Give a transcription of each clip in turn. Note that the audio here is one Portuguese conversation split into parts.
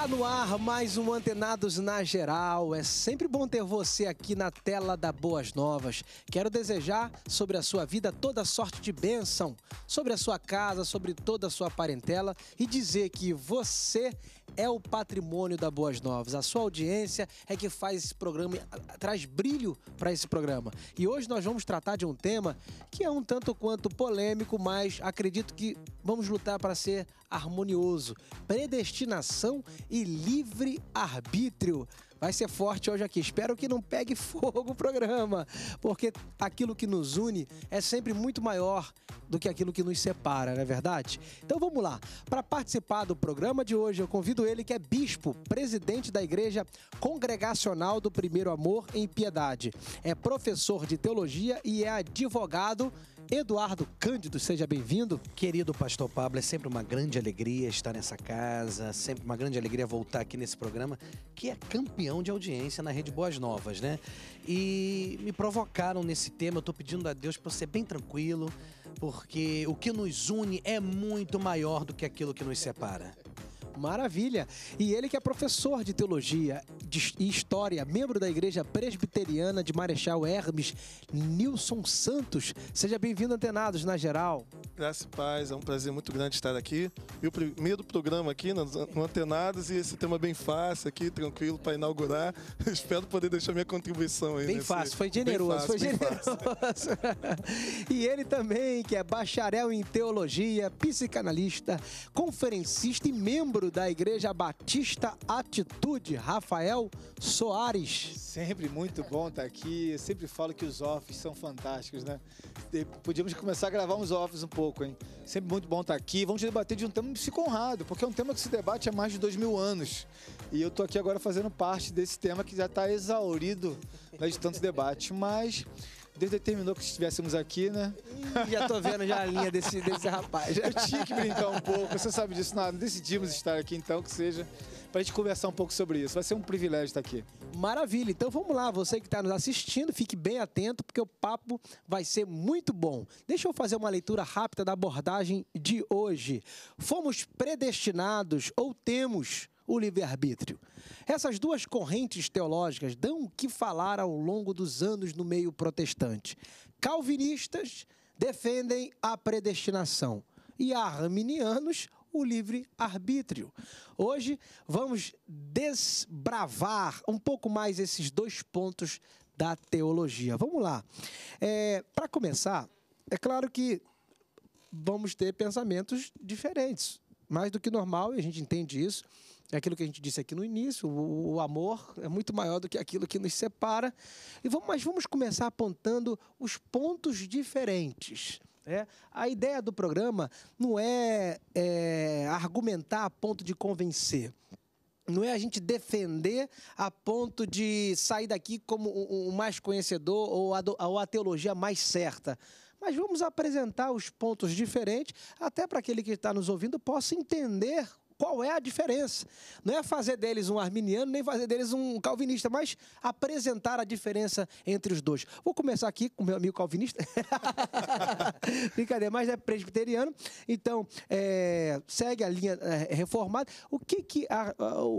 Tá no ar mais um Antenados na Geral. É sempre bom ter você aqui na tela da Boas Novas. Quero desejar sobre a sua vida toda sorte de bênção, sobre a sua casa, sobre toda a sua parentela e dizer que você é o patrimônio da Boas Novas. A sua audiência é que faz esse programa, traz brilho para esse programa. E hoje nós vamos tratar de um tema que é um tanto quanto polêmico, mas acredito que vamos lutar para ser harmonioso. Predestinação e livre arbítrio. Vai ser forte hoje aqui. Espero que não pegue fogo o programa, porque aquilo que nos une é sempre muito maior do que aquilo que nos separa, não é verdade? Então vamos lá. Para participar do programa de hoje, eu convido ele que é bispo, presidente da Igreja Congregacional do Primeiro Amor em Piedade. É professor de teologia e é advogado Eduardo Cândido, seja bem-vindo. Querido pastor Pablo, é sempre uma grande alegria estar nessa casa, sempre uma grande alegria voltar aqui nesse programa, que é campeão de audiência na Rede Boas Novas, né? E me provocaram nesse tema, eu estou pedindo a Deus para ser bem tranquilo, porque o que nos une é muito maior do que aquilo que nos separa. Maravilha! E ele que é professor de teologia e história, membro da Igreja Presbiteriana de Marechal Hermes, Nilson Santos. Seja bem-vindo, Antenados, na geral. Graças e paz, é um prazer muito grande estar aqui. E o primeiro programa aqui no Antenados e esse tema bem fácil aqui, tranquilo, para inaugurar. Espero poder deixar minha contribuição aí. Bem nesse... fácil, foi generoso, fácil, foi generoso. e ele também, que é bacharel em teologia, psicanalista, conferencista e membro membro da Igreja Batista Atitude, Rafael Soares. Sempre muito bom estar tá aqui. Eu sempre falo que os offs são fantásticos, né? Podíamos começar a gravar uns offs um pouco, hein? Sempre muito bom estar tá aqui. Vamos debater de um tema que honrado, porque é um tema que se debate há mais de dois mil anos. E eu estou aqui agora fazendo parte desse tema que já está exaurido né, de tanto debate. Mas Deus determinou que estivéssemos aqui, né? Ih, já tô vendo já a linha desse, desse rapaz. Eu tinha que brincar um pouco, você sabe disso, Nós Decidimos estar aqui então, que seja, para a gente conversar um pouco sobre isso. Vai ser um privilégio estar aqui. Maravilha. Então vamos lá, você que está nos assistindo, fique bem atento, porque o papo vai ser muito bom. Deixa eu fazer uma leitura rápida da abordagem de hoje. Fomos predestinados ou temos o livre-arbítrio. Essas duas correntes teológicas dão o que falar ao longo dos anos no meio protestante. Calvinistas defendem a predestinação e arminianos o livre-arbítrio. Hoje vamos desbravar um pouco mais esses dois pontos da teologia. Vamos lá. É, Para começar, é claro que vamos ter pensamentos diferentes, mais do que normal, e a gente entende isso. É aquilo que a gente disse aqui no início, o, o, amor é muito maior do que aquilo que nos separa. E vamos, mas vamos começar apontando os pontos diferentes. É, a ideia do programa não é, é argumentar a ponto de convencer. Não é a gente defender a ponto de sair daqui como o, mais conhecedor ou a, ou a teologia mais certa mas vamos apresentar os pontos diferentes, até para aquele que está nos ouvindo possa entender qual é a diferença. Não é fazer deles um arminiano, nem fazer deles um calvinista, mas apresentar a diferença entre os dois. Vou começar aqui com meu amigo calvinista. Brincadeira, mas é presbiteriano. Então, é, segue a linha é, reformada. O que, que a,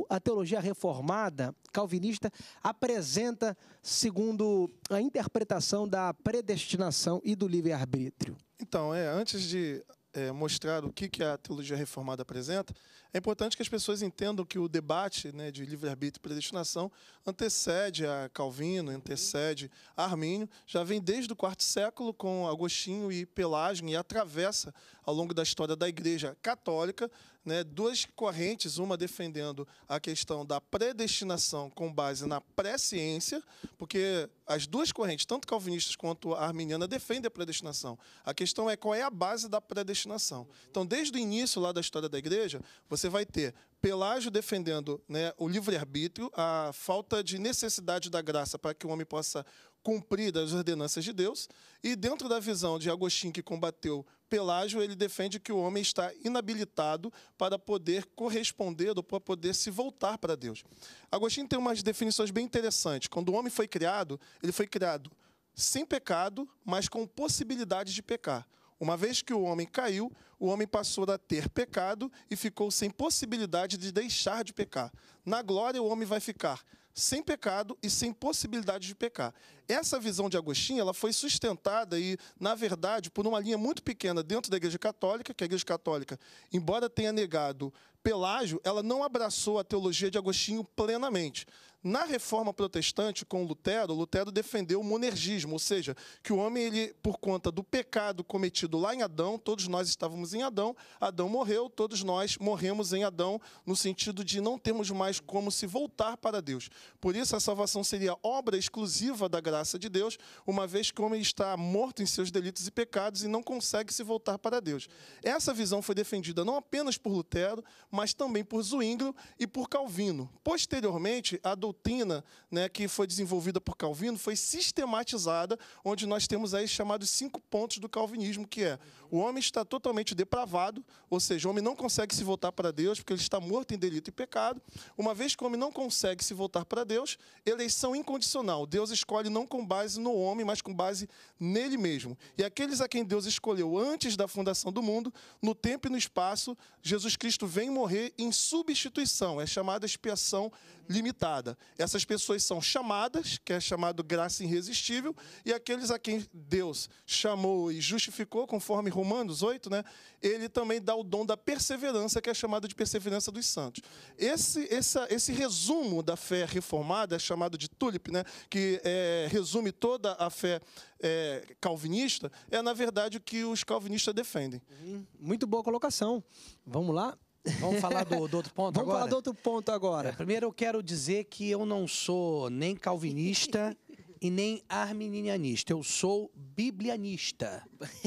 a, a teologia reformada calvinista apresenta segundo a interpretação da predestinação e do livre-arbítrio? Então, é, antes de é, eh, mostrar o que, que a teologia reformada apresenta, é importante que as pessoas entendam que o debate né, de livre-arbítrio e predestinação antecede a Calvino, antecede a Armínio, já vem desde o quarto século com Agostinho e Pelágio e atravessa ao longo da história da Igreja Católica né, duas correntes, uma defendendo a questão da predestinação com base na presciência, porque as duas correntes, tanto calvinistas quanto a arminiana, defendem a predestinação. A questão é qual é a base da predestinação. Então, desde o início lá da história da igreja, você vai ter Pelágio defendendo né, o livre-arbítrio, a falta de necessidade da graça para que o homem possa cumprir as ordenanças de Deus, e dentro da visão de Agostinho, que combateu Pelágio ele defende que o homem está inabilitado para poder corresponder ou para poder se voltar para Deus. Agostinho tem umas definições bem interessantes. Quando o homem foi criado, ele foi criado sem pecado, mas com possibilidade de pecar. Uma vez que o homem caiu, o homem passou a ter pecado e ficou sem possibilidade de deixar de pecar. Na glória, o homem vai ficar sem pecado e sem possibilidade de pecar. Essa visão de Agostinho ela foi sustentada e, na verdade, por uma linha muito pequena dentro da Igreja Católica, que a Igreja Católica, embora tenha negado Pelágio, ela não abraçou a teologia de Agostinho plenamente. Na reforma protestante com Lutero, Lutero defendeu o monergismo, ou seja, que o homem, ele, por conta do pecado cometido lá em Adão, todos nós estávamos em Adão, Adão morreu, todos nós morremos em Adão, no sentido de não temos mais como se voltar para Deus. Por isso, a salvação seria obra exclusiva da graça de Deus, uma vez que o homem está morto em seus delitos e pecados e não consegue se voltar para Deus. Essa visão foi defendida não apenas por Lutero, mas também por Zwinglio e por Calvino. Posteriormente, a doutrina doutrina né, que foi desenvolvida por Calvino foi sistematizada, onde nós temos aí chamados cinco pontos do calvinismo, que é o homem está totalmente depravado, ou seja, o homem não consegue se voltar para Deus porque ele está morto em delito e pecado. Uma vez que o homem não consegue se voltar para Deus, eleição incondicional. Deus escolhe não com base no homem, mas com base nele mesmo. E aqueles a quem Deus escolheu antes da fundação do mundo, no tempo e no espaço, Jesus Cristo vem morrer em substituição. É chamada expiação limitada. Essas pessoas são chamadas, que é chamado graça irresistível, e aqueles a quem Deus chamou e justificou, conforme Romanos 8, né, ele também dá o dom da perseverança, que é chamado de perseverança dos santos. Esse, essa, esse resumo da fé reformada, é chamado de tulip, né, que é, resume toda a fé é, calvinista, é, na verdade, o que os calvinistas defendem. Uhum. Muito boa colocação. Vamos lá? Vamos falar do, do, outro ponto Vamos agora? Vamos falar do outro ponto agora. É, primeiro, eu quero dizer que eu não sou nem calvinista e nem arminianista. Eu sou biblianista,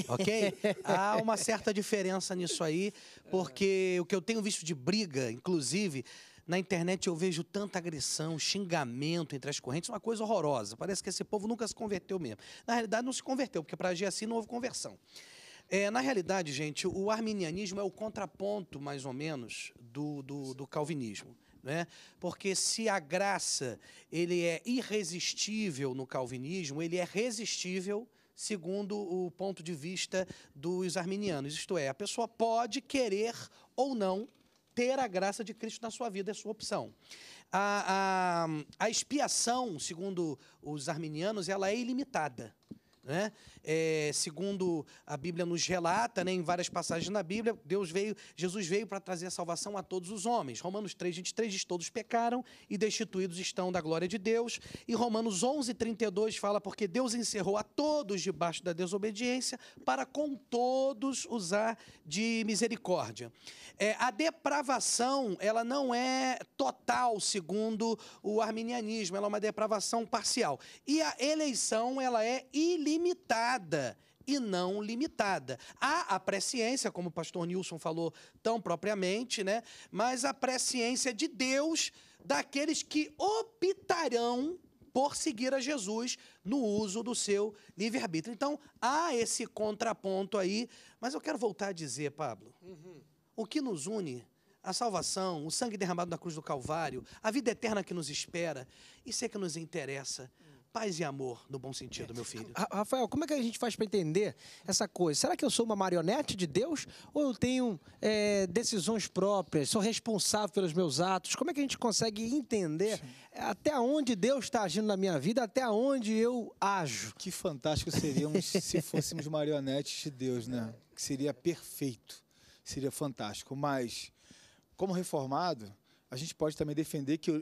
ok? Há uma certa diferença nisso aí, porque o que eu tenho visto de briga, inclusive, na internet eu vejo tanta agressão, xingamento entre as correntes, uma coisa horrorosa. Parece que esse povo nunca se converteu mesmo. Na realidade, não se converteu, porque para agir assim não houve conversão. É, na realidade, gente, o arminianismo é o contraponto, mais ou menos, do, do, do calvinismo. Né? Porque se a graça ele é irresistível no calvinismo, ele é resistível segundo o ponto de vista dos arminianos. Isto é, a pessoa pode querer ou não ter a graça de Cristo na sua vida, é sua opção. A, a, a expiação, segundo os arminianos, ela é ilimitada. Né? é, segundo a Bíblia nos relata, né, em várias passagens na Bíblia, Deus veio, Jesus veio para trazer a salvação a todos os homens. Romanos 3, 23 diz: todos pecaram e destituídos estão da glória de Deus. E Romanos 11, 32 fala: porque Deus encerrou a todos debaixo da desobediência, para com todos usar de misericórdia. É, a depravação, ela não é total, segundo o arminianismo, ela é uma depravação parcial. E a eleição, ela é ilimitada e não limitada. Há a presciência, como o pastor Nilson falou tão propriamente, né? mas a presciência de Deus daqueles que optarão por seguir a Jesus no uso do seu livre-arbítrio. Então, há esse contraponto aí, mas eu quero voltar a dizer, Pablo, uhum. o que nos une a salvação, o sangue derramado na cruz do Calvário, a vida eterna que nos espera, isso é que nos interessa. Uhum paz e amor, no bom sentido, meu filho. Rafael, como é que a gente faz para entender essa coisa? Será que eu sou uma marionete de Deus ou eu tenho é, decisões próprias? Sou responsável pelos meus atos? Como é que a gente consegue entender Sim. até onde Deus está agindo na minha vida, até onde eu ajo? Que fantástico seríamos se fôssemos marionetes de Deus, né? Que seria perfeito, seria fantástico. Mas, como reformado, a gente pode também defender que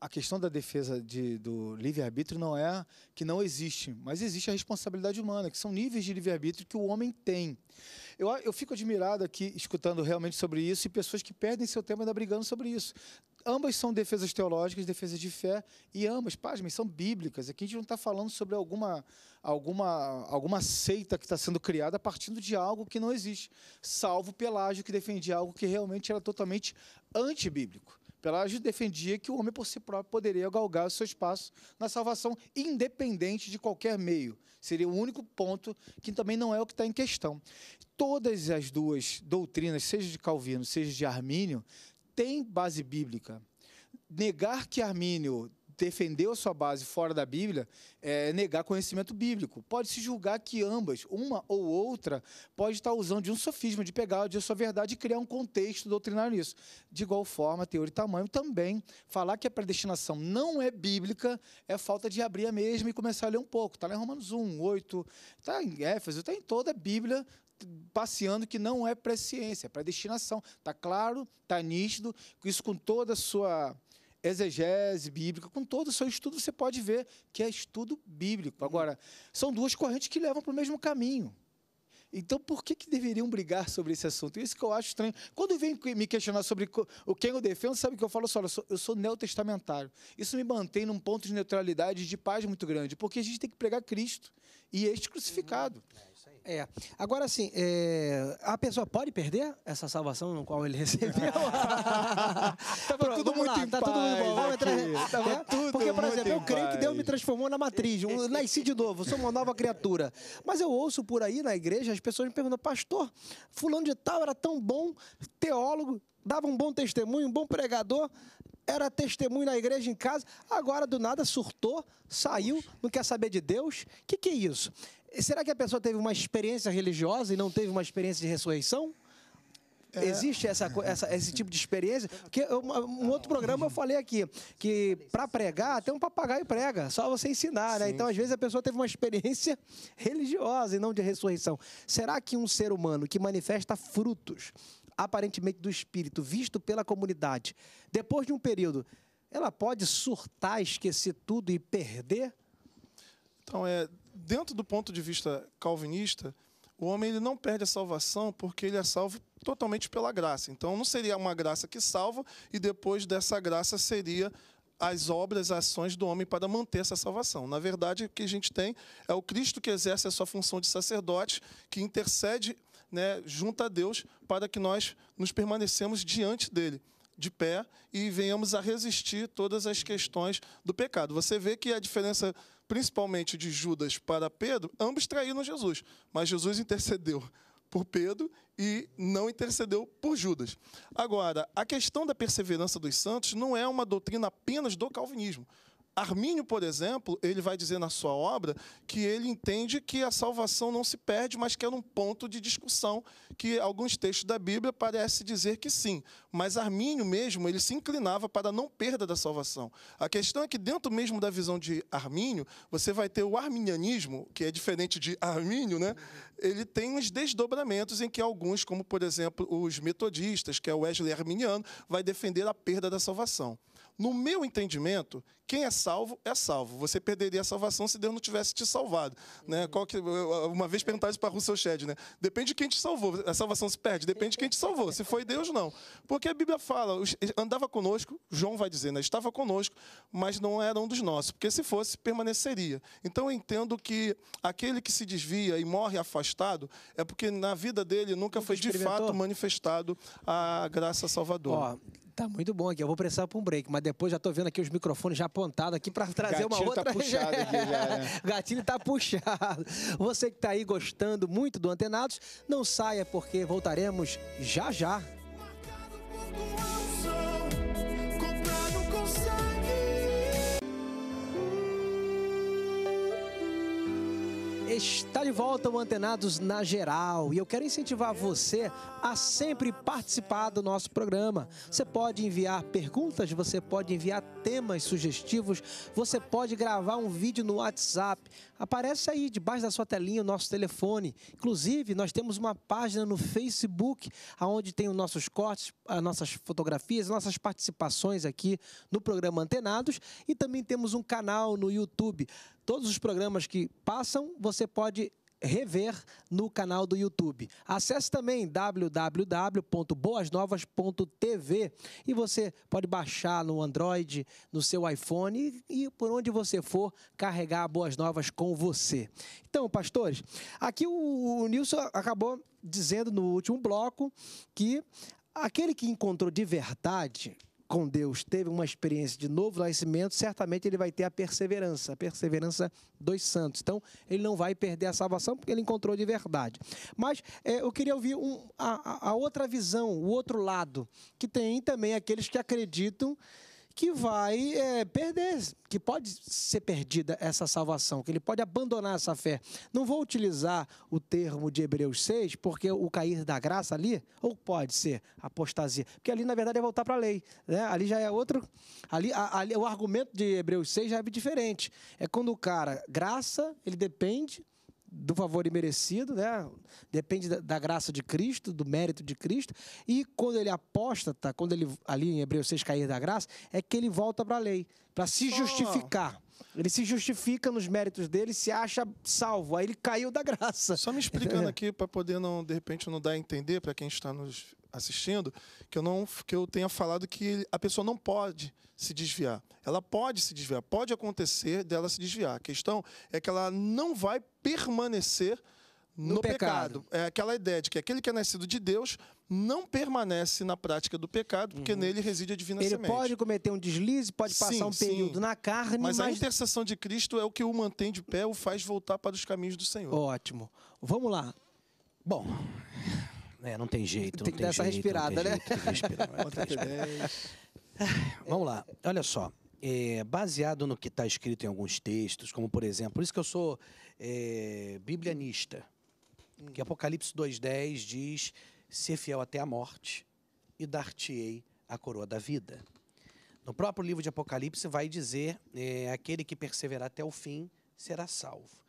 a questão da defesa de, do livre-arbítrio não é que não existe, mas existe a responsabilidade humana, que são níveis de livre-arbítrio que o homem tem. Eu, eu fico admirado aqui, escutando realmente sobre isso, e pessoas que perdem seu tempo ainda brigando sobre isso ambas são defesas teológicas, defesas de fé, e ambas, pasmem, são bíblicas. Aqui a gente não está falando sobre alguma, alguma, alguma seita que está sendo criada partindo de algo que não existe, salvo Pelágio, que defendia algo que realmente era totalmente antibíblico. Pelágio defendia que o homem por si próprio poderia galgar o seu espaço na salvação, independente de qualquer meio. Seria o único ponto que também não é o que está em questão. Todas as duas doutrinas, seja de Calvino, seja de Armínio, tem base bíblica. Negar que Armínio defendeu sua base fora da Bíblia é negar conhecimento bíblico. Pode-se julgar que ambas, uma ou outra, pode estar usando de um sofisma, de pegar de sua verdade e criar um contexto doutrinário nisso. De igual forma, teoria e tamanho também. Falar que a predestinação não é bíblica é falta de abrir a mesma e começar a ler um pouco. Está lá em Romanos 1, 8, está em Éfeso, está em toda a Bíblia, passeando que não é para ciência, é para destinação. Está claro, está nítido, isso com toda a sua exegese bíblica, com todo o seu estudo, você pode ver que é estudo bíblico. Uhum. Agora, são duas correntes que levam para o mesmo caminho. Então, por que, que deveriam brigar sobre esse assunto? Isso que eu acho estranho. Quando vem me questionar sobre o quem eu defendo, sabe que eu falo só, eu sou, eu sou neotestamentário. Isso me mantém num ponto de neutralidade e de paz muito grande, porque a gente tem que pregar Cristo e este crucificado. Uhum. É. Agora, assim, é... a pessoa pode perder essa salvação no qual ele recebeu? Tá tudo muito lá, em tá paz, tudo muito bom. Tra... Tava é? tudo Porque, por exemplo, eu creio paz. que Deus me transformou na matriz. Um... Nasci de novo, sou uma nova criatura. Mas eu ouço por aí na igreja as pessoas me perguntam, pastor, fulano de tal era tão bom, teólogo, dava um bom testemunho, um bom pregador, era testemunho na igreja em casa, agora do nada surtou, saiu, não quer saber de Deus. O que, que é isso? Será que a pessoa teve uma experiência religiosa e não teve uma experiência de ressurreição? É. Existe essa, essa, esse tipo de experiência? Porque eu, um outro programa eu falei aqui que para pregar, até um papagaio prega, só você ensinar, né? Então, às vezes, a pessoa teve uma experiência religiosa e não de ressurreição. Será que um ser humano que manifesta frutos, aparentemente do espírito, visto pela comunidade, depois de um período, ela pode surtar, esquecer tudo e perder? Então, é, dentro do ponto de vista calvinista, o homem ele não perde a salvação porque ele é salvo totalmente pela graça. Então não seria uma graça que salva e depois dessa graça seria as obras, as ações do homem para manter essa salvação. Na verdade, o que a gente tem é o Cristo que exerce a sua função de sacerdote, que intercede né, junto a Deus para que nós nos permanecemos diante dele de pé e venhamos a resistir todas as questões do pecado. Você vê que a diferença principalmente de Judas para Pedro, ambos traíram Jesus, mas Jesus intercedeu por Pedro e não intercedeu por Judas. Agora, a questão da perseverança dos santos não é uma doutrina apenas do calvinismo. Armínio, por exemplo, ele vai dizer na sua obra que ele entende que a salvação não se perde, mas que era é um ponto de discussão que alguns textos da Bíblia parecem dizer que sim. Mas Armínio mesmo, ele se inclinava para a não perda da salvação. A questão é que dentro mesmo da visão de Armínio, você vai ter o arminianismo, que é diferente de Armínio, né? Ele tem uns desdobramentos em que alguns, como por exemplo os metodistas, que é o Wesley arminiano, vai defender a perda da salvação. No meu entendimento, quem é salvo é salvo. Você perderia a salvação se Deus não tivesse te salvado. Né? Uhum. Qual que, uma vez perguntaram isso para Russell Shedd, né? Depende de quem te salvou. A salvação se perde, depende de quem te salvou. Se foi Deus, não. Porque a Bíblia fala, eh, andava conosco, João vai dizer, né? estava conosco, mas não era um dos nossos. Porque se fosse, permaneceria. Então eu entendo que aquele que se desvia e morre afastado é porque na vida dele nunca, nunca foi de fato manifestado a graça salvadora. Ó, Tá muito bom aqui. Eu vou precisar para um break, mas depois já estou vendo aqui os microfones já apontados aqui para trazer Gatilho uma tá outra. Tá puxado aqui já, né? Gatilho tá puxado. Você que está aí gostando muito do Antenados, não saia porque voltaremos já já. Marcado por Está de volta o Antenados na Geral e eu quero incentivar você a sempre participar do nosso programa. Você pode enviar perguntas, você pode enviar temas sugestivos, você pode gravar um vídeo no WhatsApp. Aparece aí debaixo da sua telinha o nosso telefone. Inclusive, nós temos uma página no Facebook onde tem os nossos cortes, as nossas fotografias, nossas participações aqui no programa Antenados e também temos um canal no YouTube. Todos os programas que passam, você pode rever no canal do YouTube. Acesse também www.boasnovas.tv e você pode baixar no Android, no seu iPhone e, por onde você for carregar Boas Novas com você. Então, pastores, aqui o Nilson acabou dizendo no último bloco que aquele que encontrou de verdade com Deus, teve uma experiência de novo nascimento, certamente ele vai ter a perseverança, a perseverança dos santos. Então, ele não vai perder a salvação porque ele encontrou de verdade. Mas é, eu queria ouvir um, a, a outra visão, o outro lado, que tem também aqueles que acreditam que vai é, perder, que pode ser perdida essa salvação, que ele pode abandonar essa fé. Não vou utilizar o termo de Hebreus 6, porque o cair da graça ali, ou pode ser apostasia, porque ali na verdade é voltar para a lei, né? ali já é outro, ali, a, ali o argumento de Hebreus 6 já é diferente, é quando o cara, graça, ele depende do favor imerecido, né? Depende da, da, graça de Cristo, do mérito de Cristo. E quando ele tá? quando ele ali em Hebreus 6 cair da graça, é que ele volta para a lei, para se oh. justificar. Ele se justifica nos méritos dele, se acha salvo. Aí ele caiu da graça. Só me explicando aqui para poder não de repente não dar a entender para quem está nos assistindo que eu não que eu tenha falado que a pessoa não pode se desviar. Ela pode se desviar, pode acontecer dela se desviar. A questão é que ela não vai permanecer no, no pecado. pecado. É aquela ideia de que aquele que é nascido de Deus não permanece na prática do pecado, porque uhum. nele reside a divina Ele semente. pode cometer um deslize, pode passar sim, um período sim. na carne, mas, mas a intercessão de Cristo é o que o mantém de pé, o faz voltar para os caminhos do Senhor. Ótimo. Vamos lá. Bom, é, não tem jeito. Tem que dar essa respirada, né? É Vamos lá. Olha só. É, baseado no que está escrito em alguns textos, como por exemplo, por isso que eu sou é, biblianista, hum. que Apocalipse 2,10 diz: ser fiel até a morte e dar-te-ei a coroa da vida. No próprio livro de Apocalipse vai dizer: é, aquele que perseverar até o fim será salvo.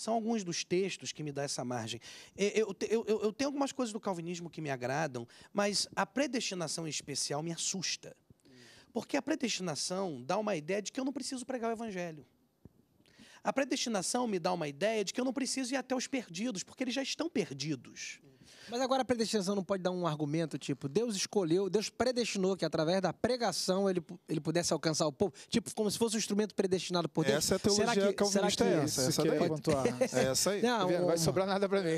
São alguns dos textos que me dá essa margem. É, eu, eu, eu, eu tenho algumas coisas do calvinismo que me agradam, mas a predestinação em especial me assusta. Porque a predestinação dá uma ideia de que eu não preciso pregar o evangelho. A predestinação me dá uma ideia de que eu não preciso ir até os perdidos, porque eles já estão perdidos. Mas agora a predestinação não pode dar um argumento tipo, Deus escolheu, Deus predestinou que através da pregação ele, ele pudesse alcançar o povo, tipo como se fosse um instrumento predestinado por Deus. Essa é a teologia será que, calvinista será que, é essa, essa que Pode... É essa aí. Não, tá não vai sobrar nada para mim.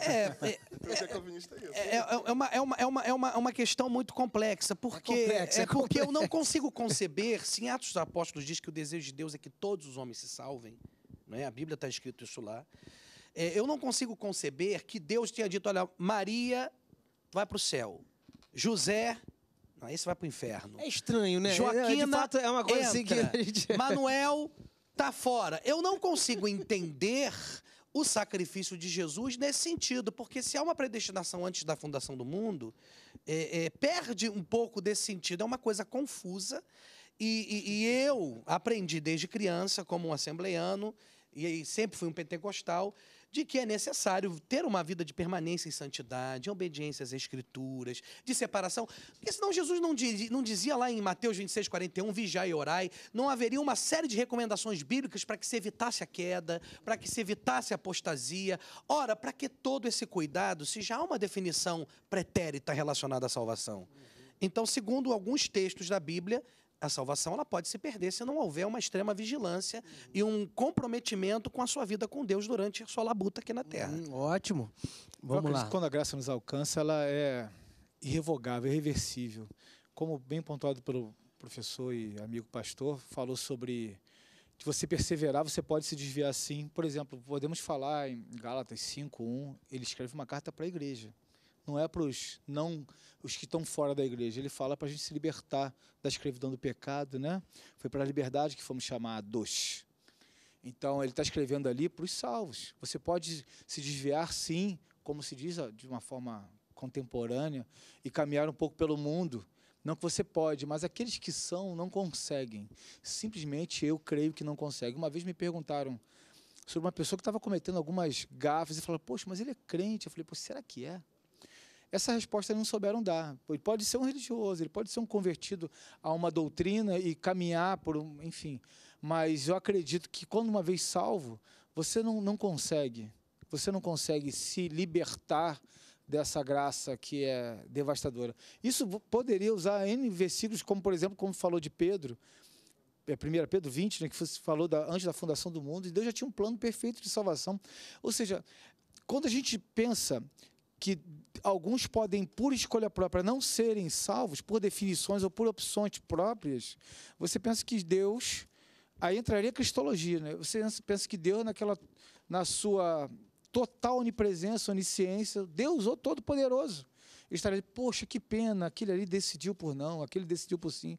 É, é, é, é, é, é, uma, é, uma, é, uma, é uma, questão muito complexa, porque, é, complexa, é porque eu não consigo conceber, se em Atos dos Apóstolos diz que o desejo de Deus é que todos os homens se salvem, né? a Bíblia está escrito isso lá, é, eu não consigo conceber que Deus tenha dito: olha, Maria vai para o céu, José. Não, esse vai para o inferno. É estranho, né? Joaquina, é, de fato, é uma coisa assim entra, assim gente... Manuel tá fora. Eu não consigo entender o sacrifício de Jesus nesse sentido, porque se há uma predestinação antes da fundação do mundo, é, é, perde um pouco desse sentido. É uma coisa confusa. E, e, e eu aprendi desde criança, como um assembleiano, e sempre fui um pentecostal, de que é necessário ter uma vida de permanência em santidade, de obediência às Escrituras, de separação. Porque senão Jesus não, não dizia lá em Mateus 26, 41, vigiai e orai, não haveria uma série de recomendações bíblicas para que se evitasse a queda, para que se evitasse a apostasia. Ora, para que todo esse cuidado se já há uma definição pretérita relacionada à salvação? Então, segundo alguns textos da Bíblia, a salvação ela pode se perder se não houver uma extrema vigilância uhum. e um comprometimento com a sua vida com Deus durante a sua labuta aqui na Terra. Hum, ótimo. Vamos lá. Quando a graça nos alcança, ela é irrevogável, irreversível. Como bem pontuado pelo professor e amigo pastor, falou sobre de você perseverar, você pode se desviar sim. Por exemplo, podemos falar em Gálatas 5:1, ele escreve uma carta para a igreja não é para os não os que estão fora da igreja. Ele fala para a gente se libertar da escravidão do pecado, né? Foi para a liberdade que fomos chamados. Então ele está escrevendo ali para os salvos. Você pode se desviar, sim, como se diz de uma forma contemporânea, e caminhar um pouco pelo mundo. Não que você pode, mas aqueles que são não conseguem. Simplesmente eu creio que não conseguem. Uma vez me perguntaram sobre uma pessoa que estava cometendo algumas gafas e falou: Poxa, mas ele é crente. Eu falei: Pô, será que é? essa resposta não souberam dar. Ele pode ser um religioso, ele pode ser um convertido a uma doutrina e caminhar por um. Enfim. Mas eu acredito que quando uma vez salvo, você não, não consegue. Você não consegue se libertar dessa graça que é devastadora. Isso poderia usar N versículos, como por exemplo, como falou de Pedro, 1 é, Pedro 20, né, que falou da, antes da fundação do mundo, e Deus já tinha um plano perfeito de salvação. Ou seja, quando a gente pensa que alguns podem, por escolha própria, não serem salvos, por definições ou por opções próprias, você pensa que Deus. Aí entraria a cristologia, né? Você pensa que Deus, naquela, na sua total onipresença, onisciência, Deus, o Todo-Poderoso, estaria, poxa, que pena, aquele ali decidiu por não, aquele decidiu por sim.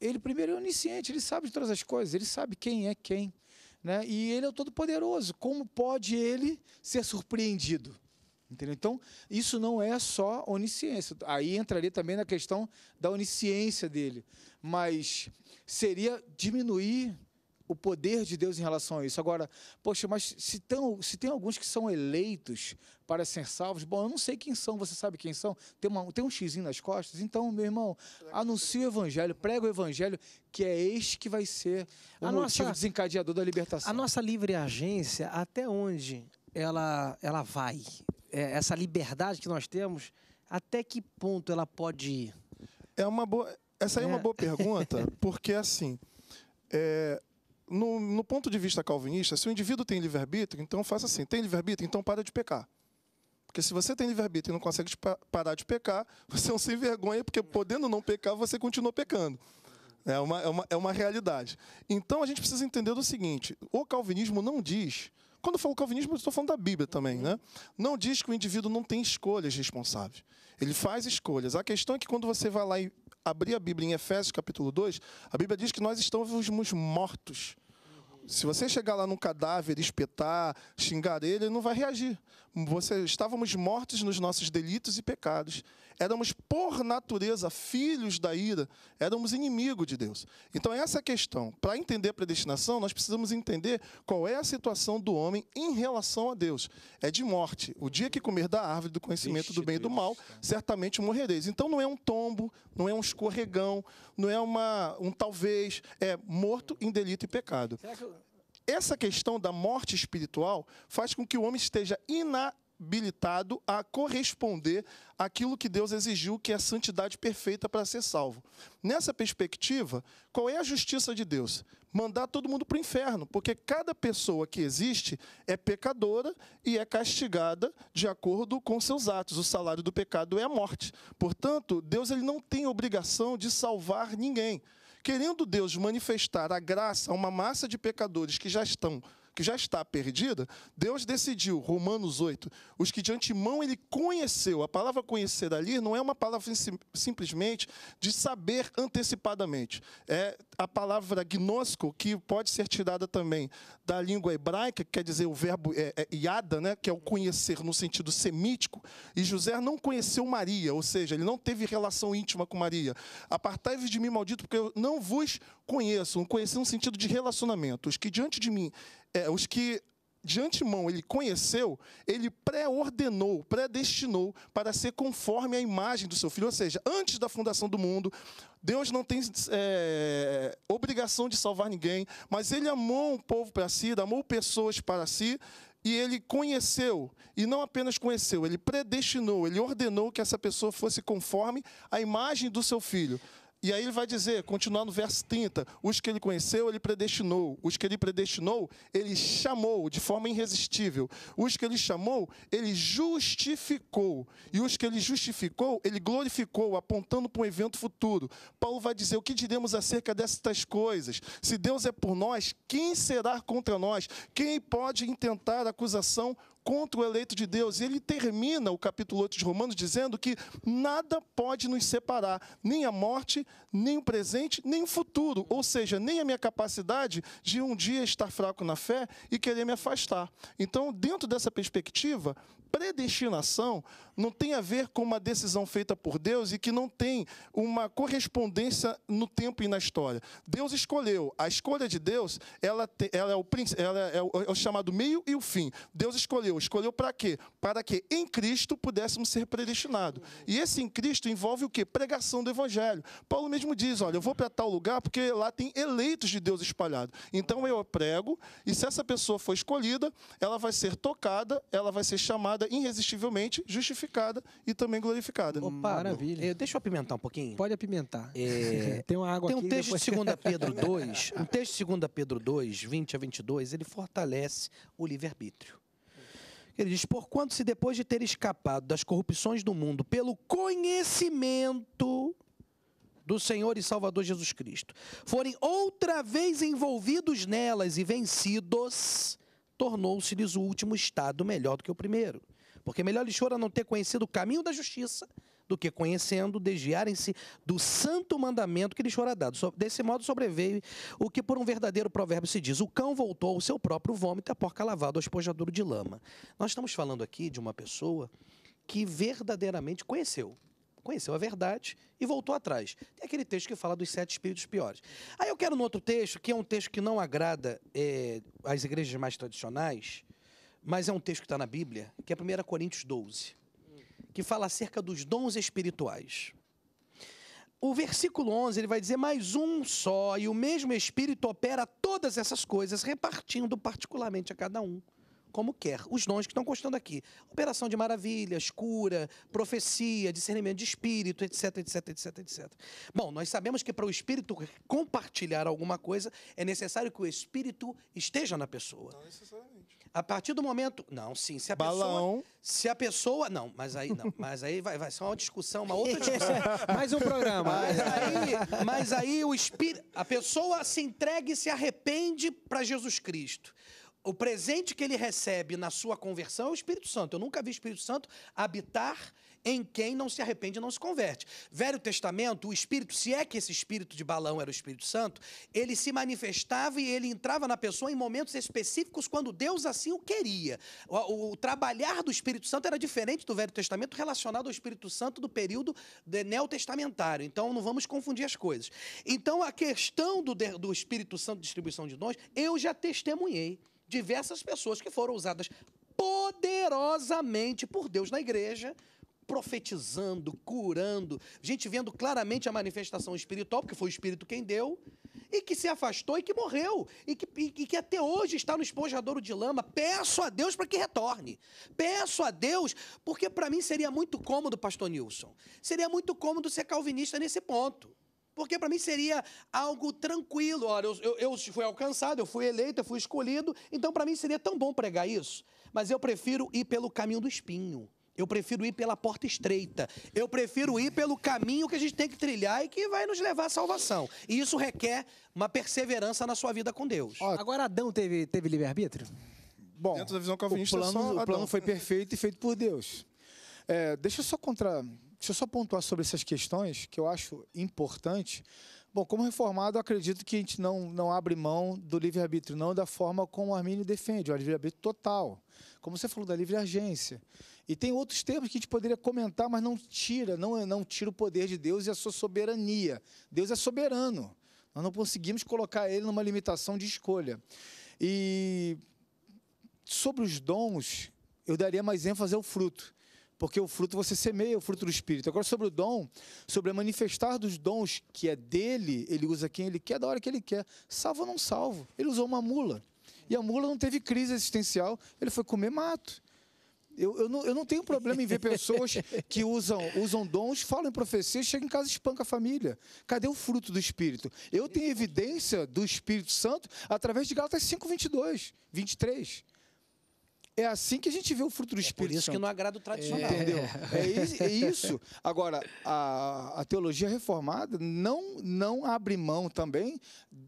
Ele primeiro é onisciente, ele sabe de todas as coisas, ele sabe quem é quem. Né? E ele é o Todo-Poderoso. Como pode ele ser surpreendido? Entendeu? Então, isso não é só onisciência. Aí entraria também na questão da onisciência dele. Mas seria diminuir o poder de Deus em relação a isso. Agora, poxa, mas se, tão, se tem alguns que são eleitos para ser salvos, bom, eu não sei quem são, você sabe quem são? Tem, uma, tem um xizinho nas costas? Então, meu irmão, anuncia o evangelho, prega o evangelho, que é este que vai ser o a motivo nossa, desencadeador da libertação. A nossa livre agência, até onde ela, ela vai? É, essa liberdade que nós temos, até que ponto ela pode ir? É uma boa, essa aí é uma é. boa pergunta, porque assim, é, no, no, ponto de vista calvinista, se o indivíduo tem livre-arbítrio, então faça assim: tem livre-arbítrio, então para de pecar. Porque se você tem livre-arbítrio e não consegue parar de pecar, você é um sem vergonha, porque podendo não pecar, você continua pecando. É uma, é, uma, é uma realidade. Então a gente precisa entender o seguinte: o calvinismo não diz quando eu falo calvinismo, eu estou falando da Bíblia também, uhum. né? Não diz que o indivíduo não tem escolhas responsáveis. Ele faz escolhas. A questão é que quando você vai lá e abrir a Bíblia em Efésios capítulo 2, a Bíblia diz que nós estamos mortos se você chegar lá num cadáver, espetar, xingar ele, ele não vai reagir. Você, estávamos mortos nos nossos delitos e pecados. Éramos, por natureza, filhos da ira. Éramos inimigo de Deus. Então, essa é a questão. Para entender a predestinação, nós precisamos entender qual é a situação do homem em relação a Deus. É de morte. O dia que comer da árvore do conhecimento do bem e do mal, certamente morrereis. Então, não é um tombo, não é um escorregão, não é uma, um talvez. É morto em delito e pecado. Essa questão da morte espiritual faz com que o homem esteja inabilitado a corresponder àquilo que Deus exigiu, que é a santidade perfeita para ser salvo. Nessa perspectiva, qual é a justiça de Deus? Mandar todo mundo para o inferno, porque cada pessoa que existe é pecadora e é castigada de acordo com seus atos. O salário do pecado é a morte. Portanto, Deus ele não tem obrigação de salvar ninguém. Querendo Deus manifestar a graça a uma massa de pecadores que já estão que já está perdida, Deus decidiu, Romanos 8, os que de antemão ele conheceu. A palavra conhecer ali não é uma palavra simplesmente de saber antecipadamente. É a palavra gnóstico, que pode ser tirada também da língua hebraica, que quer dizer o verbo é, é, né, que é o conhecer no sentido semítico. E José não conheceu Maria, ou seja, ele não teve relação íntima com Maria. Apartai-vos de mim, maldito, porque eu não vos conheço. Um conhecer no sentido de relacionamento. Os que diante de mim é, os que de antemão ele conheceu, ele pré-ordenou, predestinou para ser conforme a imagem do seu filho. Ou seja, antes da fundação do mundo, Deus não tem é, obrigação de salvar ninguém, mas ele amou um povo para si, amou pessoas para si, e ele conheceu, e não apenas conheceu, ele predestinou, ele ordenou que essa pessoa fosse conforme a imagem do seu filho. E aí ele vai dizer, continuar no verso 30, os que ele conheceu, ele predestinou, os que ele predestinou, ele chamou de forma irresistível, os que ele chamou, ele justificou, e os que ele justificou, ele glorificou, apontando para um evento futuro. Paulo vai dizer, o que diremos acerca destas coisas? Se Deus é por nós, quem será contra nós? Quem pode intentar acusação contra o eleito de Deus. E ele termina o capítulo 8 de Romanos dizendo que nada pode nos separar, nem a morte, nem o presente, nem o futuro, ou seja, nem a minha capacidade de um dia estar fraco na fé e querer me afastar. Então, dentro dessa perspectiva, predestinação não tem a ver com uma decisão feita por Deus e que não tem uma correspondência no tempo e na história. Deus escolheu. A escolha de Deus, ela, te, ela, é, o, ela é, é, o, é, o, chamado meio e o fim. Deus escolheu. Escolheu para quê? Para que em Cristo pudéssemos ser predestinados. E esse em Cristo envolve o quê? Pregação do Evangelho. Paulo mesmo diz, olha, eu vou para tal lugar porque lá tem eleitos de Deus espalhados. Então eu prego e se essa pessoa for escolhida, ela vai ser tocada, ela vai ser chamada irresistivelmente, justificada e também glorificada. Opa, hum, maravilha. Eu, é, deixa eu apimentar um pouquinho. Pode apimentar. É, tem uma água Tem um texto depois... de 2 Pedro 2, um texto de 2 Pedro 2, 20 a 22, ele fortalece o livre-arbítrio. Ele diz: Porquanto, se depois de ter escapado das corrupções do mundo pelo conhecimento do Senhor e Salvador Jesus Cristo, forem outra vez envolvidos nelas e vencidos, tornou-se-lhes o último estado melhor do que o primeiro. Porque é melhor lhes fora não ter conhecido o caminho da justiça do que conhecendo desviarem-se do santo mandamento que lhes fora dado. Desse modo sobreveio o que por um verdadeiro provérbio se diz: o cão voltou ao seu próprio vômito, a porca lavada ao espojadouro de lama. Nós estamos falando aqui de uma pessoa que verdadeiramente conheceu. Conheceu a verdade e voltou atrás. Tem aquele texto que fala dos sete espíritos piores. Aí eu quero no outro texto, que é um texto que não agrada é, eh, às igrejas mais tradicionais, mas é um texto que está na Bíblia, que é 1 Coríntios 12, que fala acerca dos dons espirituais. O versículo 11, ele vai dizer: "Mais um só, e o mesmo Espírito opera todas essas coisas, repartindo particularmente a cada um como quer". Os dons que estão constando aqui: operação de maravilhas, cura, profecia, discernimento de espírito, etc, etc, etc, etc. Bom, nós sabemos que para o espírito compartilhar alguma coisa, é necessário que o espírito esteja na pessoa. Não necessariamente. A partir do momento. Não, sim. Se a Balão. pessoa. Se a pessoa. Não, mas aí não. Mas aí vai, vai ser uma discussão, uma outra discussão. Mais um programa. Mas aí, mas aí o espírito. A pessoa se entrega e se arrepende para Jesus Cristo o presente que ele recebe na sua conversão é o Espírito Santo. Eu nunca vi o Espírito Santo habitar em quem não se arrepende e não se converte. Velho Testamento, o Espírito, se é que esse Espírito de Balão era o Espírito Santo, ele se manifestava e ele entrava na pessoa em momentos específicos quando Deus assim o queria. O, o, o trabalhar do Espírito Santo era diferente do Velho Testamento relacionado ao Espírito Santo do período neotestamentário. Então não vamos confundir as coisas. Então a questão do, do Espírito Santo distribuição de dons, eu já testemunhei diversas pessoas que foram usadas poderosamente por Deus na igreja, profetizando, curando, gente vendo claramente a manifestação espiritual, porque foi o Espírito quem deu, e que se afastou e que morreu, e que, e, e que até hoje está no esponjadouro de lama. Peço a Deus para que retorne. Peço a Deus, porque para mim seria muito cômodo, Pastor Nilson, seria muito cômodo ser calvinista nesse ponto. Porque para mim seria algo tranquilo. Olha, eu, eu, eu, fui alcançado, eu fui eleito, eu fui escolhido, então para mim seria tão bom pregar isso. Mas eu prefiro ir pelo caminho do espinho. Eu prefiro ir pela porta estreita. Eu prefiro ir pelo caminho que a gente tem que trilhar e que vai nos levar à salvação. E isso requer uma perseverança na sua vida com Deus. Ó, Agora, Adão teve, teve livre-arbítrio? Bom, dentro da visão calvinista, o plano, o plano foi perfeito e feito por Deus. É, deixa eu só contra Deixa eu só pontuar sobre essas questões que eu acho importante. Bom, como reformado, eu acredito que a gente não, não abre mão do livre-arbítrio, não da forma como o Armínio defende, o livre-arbítrio total. Como você falou da livre-agência. E tem outros termos que a gente poderia comentar, mas não tira, não, não tira o poder de Deus e a sua soberania. Deus é soberano. Nós não conseguimos colocar ele numa limitação de escolha. E sobre os dons, eu daria mais ênfase ao fruto porque o fruto você semeia, o fruto do Espírito. Agora, sobre o dom, sobre a manifestar dos dons que é dele, ele usa quem ele quer, da hora que ele quer. Salvo ou não salvo? Ele usou uma mula. E a mula não teve crise existencial, ele foi comer mato. Eu, eu, não, eu não tenho problema em ver pessoas que usam, usam dons, falam profecias, chegam em casa e espanca a família. Cadê o fruto do Espírito? Eu tenho evidência do Espírito Santo através de Gálatas 5, 22, 23. É assim que a gente vê o fruto do é Espírito por isso Santo. que não agrada o tradicional. É. Entendeu? É, é, isso. Agora, a, a, teologia reformada não, não abre mão também,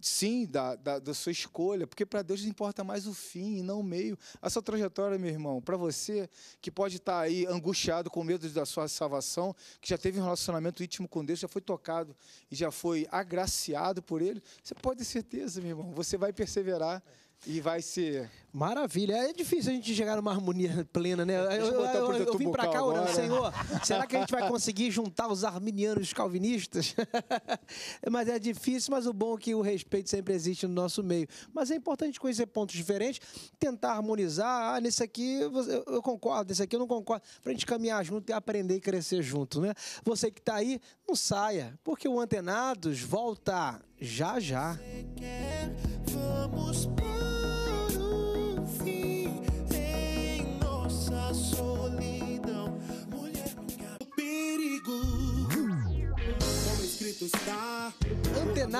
sim, da, da, da sua escolha, porque para Deus importa mais o fim e não o meio. A sua trajetória, meu irmão, para você que pode estar tá aí angustiado com medo da sua salvação, que já teve um relacionamento íntimo com Deus, já foi tocado e já foi agraciado por Ele, você pode ter certeza, meu irmão, você vai perseverar e vai ser Maravilha. É difícil a gente chegar numa harmonia plena, né? Eu, eu, eu, eu vim para cá orando, Senhor, será que a gente vai conseguir juntar os arminianos e os calvinistas? mas é difícil, mas o bom é que o respeito sempre existe no nosso meio. Mas é importante conhecer pontos diferentes, tentar harmonizar. Ah, nesse aqui eu, concordo, nesse aqui eu não concordo. Para a gente caminhar junto e aprender e crescer junto, né? Você que está aí, não saia, porque o Antenados volta já já. Você quer, vamos para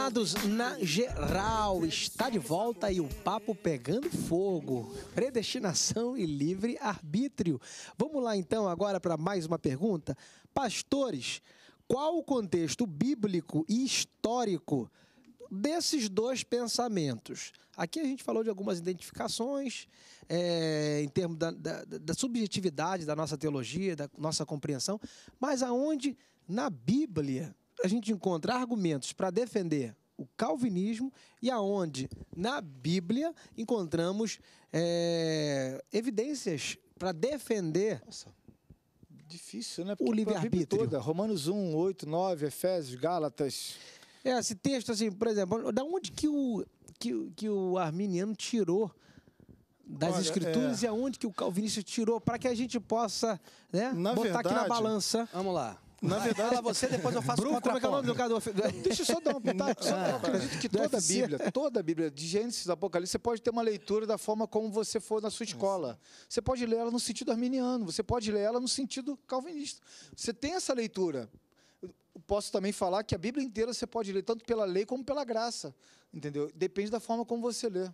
Conectados na geral, está de volta e o papo pegando fogo. Predestinação e livre arbítrio. Vamos lá então agora para mais uma pergunta. Pastores, qual o contexto bíblico e histórico desses dois pensamentos? Aqui a gente falou de algumas identificações é, em termos da, da, da subjetividade da nossa teologia, da nossa compreensão, mas aonde na Bíblia a gente encontra argumentos para defender o calvinismo e aonde na Bíblia encontramos é, evidências para defender Nossa, difícil, né? Porque o livre-arbítrio. toda, Romanos 1, 8, 9, Efésios, Gálatas. É, esse texto, assim, por exemplo, da onde que o, que, que o arminiano tirou das Olha, escrituras é... e aonde que o calvinista tirou para que a gente possa né, botar verdade, aqui na balança. Vamos lá. Na verdade, fala você, depois eu faço Bruno, como é que é o nome do cara? Deixa eu só dar um pitaco. Ah, acredito que toda a Bíblia, toda a Bíblia, de Gênesis, Apocalipse, você pode ter uma leitura da forma como você for na sua escola. Você pode ler ela no sentido arminiano, você pode ler ela no sentido calvinista. Você tem essa leitura. Posso também falar que a Bíblia inteira você pode ler tanto pela lei como pela graça, entendeu? Depende da forma como você lê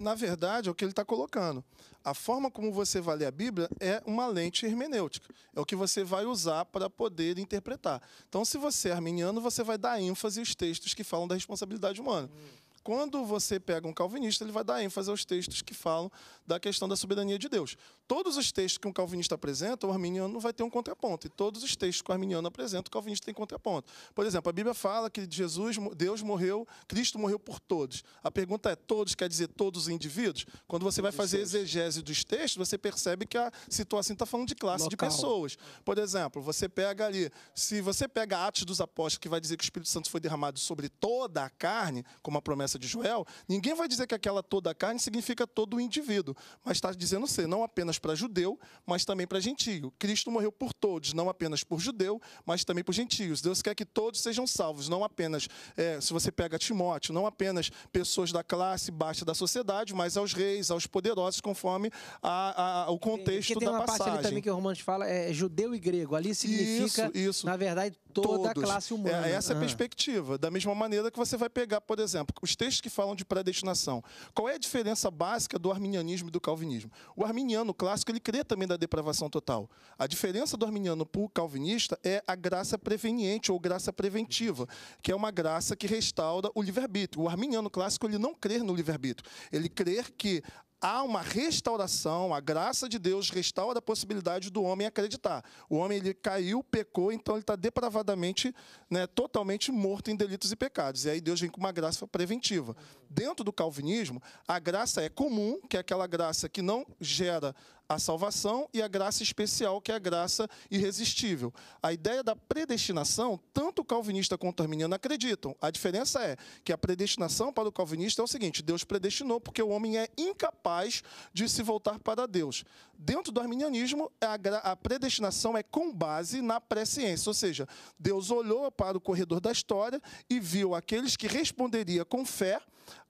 na verdade, é o que ele está colocando. A forma como você vai ler a Bíblia é uma lente hermenêutica. É o que você vai usar para poder interpretar. Então, se você é arminiano, você vai dar ênfase aos textos que falam da responsabilidade humana. Hum. Quando você pega um calvinista, ele vai dar ênfase aos textos que falam da questão da soberania de Deus. Todos os textos que um calvinista apresenta, o arminiano vai ter um contraponto. E todos os textos que o arminiano apresenta, o calvinista tem contraponto. Por exemplo, a Bíblia fala que Jesus, Deus morreu, Cristo morreu por todos. A pergunta é: todos quer dizer todos os indivíduos? Quando você vai fazer exegese dos textos, você percebe que a situação está falando de classe Local. de pessoas. Por exemplo, você pega ali, se você pega Atos dos Apóstolos, que vai dizer que o Espírito Santo foi derramado sobre toda a carne, como a promessa de Joel, ninguém vai dizer que aquela toda a carne significa todo o indivíduo, mas está dizendo ser não apenas para judeu, mas também para gentio. Cristo morreu por todos, não apenas por judeu, mas também por gentios. Deus quer que todos sejam salvos, não apenas, é, se você pega Timóteo, não apenas pessoas da classe baixa da sociedade, mas aos reis, aos poderosos, conforme a, a, o contexto tem da passagem. Parte ali também que o Romanos fala é judeu e grego. Ali significa, isso, isso. na verdade, toda Todos. a classe é, humana. É, essa é a ah. perspectiva. Da mesma maneira que você vai pegar, por exemplo, os textos que falam de predestinação. Qual é a diferença básica do arminianismo e do calvinismo? O arminiano clássico, ele crê também da depravação total. A diferença do arminiano para o calvinista é a graça preveniente ou graça preventiva, que é uma graça que restaura o livre-arbítrio. O arminiano clássico, ele não crê no livre-arbítrio. Ele crê que há uma restauração, a graça de Deus restaura a possibilidade do homem acreditar. O homem ele caiu, pecou, então ele está depravadamente, né, totalmente morto em delitos e pecados. E aí Deus vem com uma graça preventiva. Dentro do calvinismo, a graça é comum, que é aquela graça que não gera a salvação e a graça especial, que é a graça irresistível. A ideia da predestinação, tanto o calvinista quanto o arminiano acreditam. A diferença é que a predestinação para o calvinista é o seguinte: Deus predestinou porque o homem é incapaz de se voltar para Deus. Dentro do arminianismo, é a, predestinação é com base na presciência, ou seja, Deus olhou para o corredor da história e viu aqueles que responderia com fé